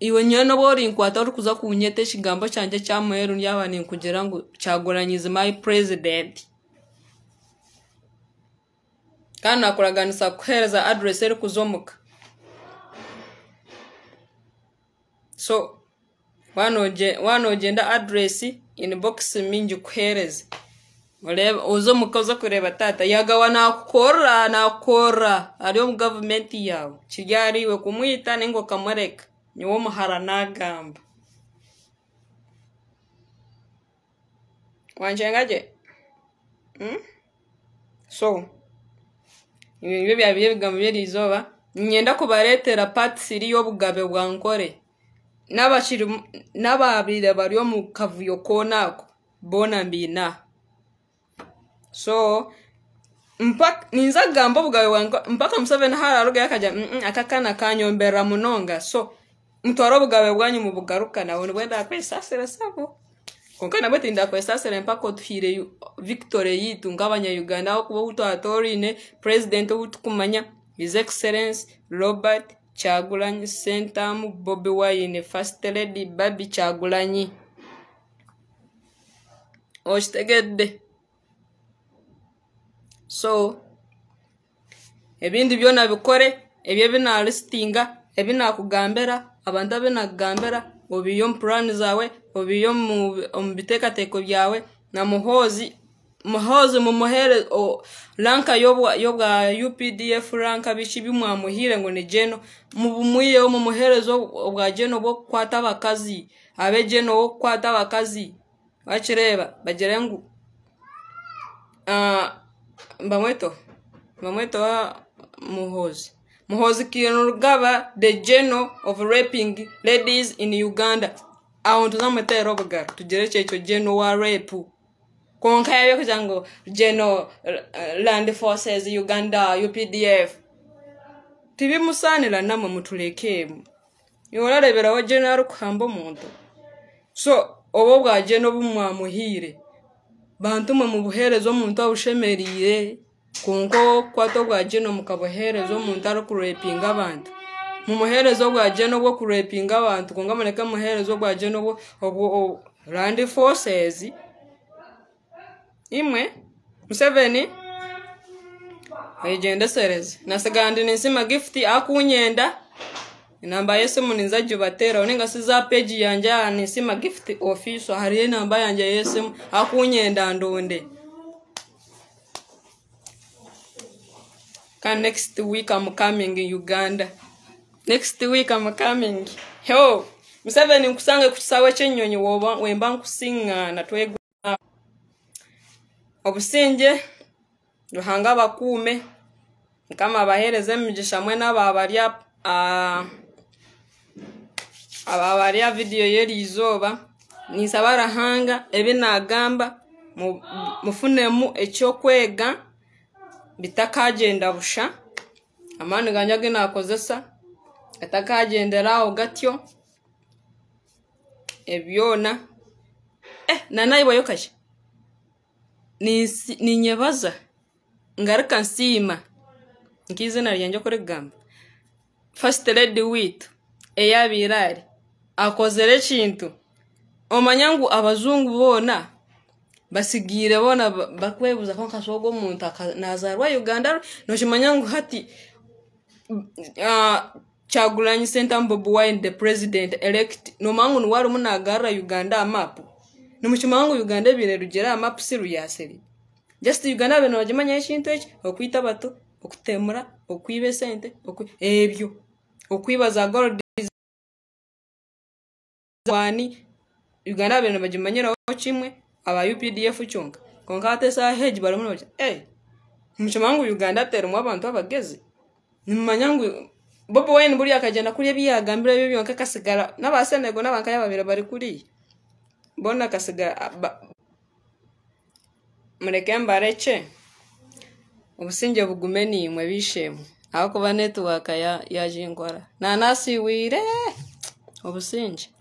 iwe nyiwe nobo rinkwata orikuza kunyeta ekigambo kyange kya muheru ryaba ninkugira ngu kyaguranyize my president kandi nakuraganisa kuhereza aderesi erikuzomuka so wanogenda aderesi ini bokisi mingi kuhereze uzomuka uza kureba tata yagawa nakora nakukora ari omu gavumenti yawe kiri ariwe kumwita ninga okamureka ni wo muhara nagamba wancengaje hmm? so ibyo nibyo bya bigambo byeri izoba kubaretera patsiri patisiri y'obugabe bwa nkore nababire bari omu kavuyo koona ako boona so mpaka ninza kugamba obugabe bwa nkore mpaka museveni mm -mm, akakana kanyomberera munonga so ntware obugabe bwanyu mubugarukana bo nibwe ndakwesasire sabo konka nabwe tindakwesasire mpaka otuhire victory yiitu nk'abanyauganda ahokuba outwatoriine president owutukumanya his excellence robert kyagulanyi sentamu bobi wine fast lady babi kyagulanyi okitegedde so ebindi byona bikore ebyo ebinalisitinga ebinakugambira abantu abe nakugambira obiyo omu purani zaawe obiyo omu biteekateeko byawe na muhoozi muhoozi mumuhere lanka yobwa updf lanka biki bimwamuhiire ngu ni geno mubumwiyeho mumuhereze obwa geno bwokukwata abakazi abe geno bwokukwata abakazi bakireeba bagire ngu bamweto bamweto muhoozi muhozi kirugaba the journal of raping ladies in uganda aho ntuzamutera obugaro tugerekeye icyo journal wa rapu konka yabe kugira ngo journal eh, land forces uganda updf tibimusanira namwe mutulekemu yorareberaho journal arikuhamba omuntu so oba obwa journal bumwamuhire bantu mwe mubuhereza omuntu abushemereire kunko kwato gwa jeno mukabuherezo omuntu arikureepinga abantu mumuherezo gwa jeno ogwo kureepinga abantu konka muneke muherezo gwa jeno ogwo land forces imwe museveni ayigendesereze nasigaye ndi ninsiima gift akunyenda enamba y'esimu ninza gibateeraho ninga si za peegi yangye aha ninsiima gift official hariyo enamba yange y'esimu akunyenda ndonde Ka next week I'm coming in Uganda. Next week I'm coming. Yo, Museveni nkusange ku kisaawe ky'ennyonyi wemba nkusiŋŋaana twegua obusinge luhanga abakuume mukama abahereza emigisha mwena ababalya ababalya vidiyo y'eriizooba ninsaba rahanga ebinaagamba mufunemu ekyokwega mu, bitakagenda busha amaani ganje age naakozesa gatakagenderaawo gatyo ebyona eh, nanaibwayo kaye ninyebaza ni ngaruka nsiima nkizina ryanje okora ekugamba fast red witu eyabiire ari akozere ekintu omanya ngu abazungu boona basigire bona bakwebuza ko nkasobola gomuntu nazarwa uganda noshimanya ngu hati ah, kyagulanyi senta mbobu wine the president elect nomangu niwarimu nagarra uganda amapu nimukimangu uganda ebine rugira amapu si ruyasiri just uganda bene bagimanya ekintu eki okwita abato okutemura okwiba esente ebyo okwibaza goldwani uganda bene bagimanyiraho kimwe aba UPDF cyunga konka atesa hege baramunoje eh mushamangu Uganda terumwa abantu abageze nimanyangu bobo wine buri akagenda kuri biyagambira byo byonka kasigara n'abasenego n'abanka yababira bari kuri bona kasigara ba... mureke mbareche ubusinge bugume ni imwe bishemo aho kuba network ya yaje ngora nanasi wire ubusinge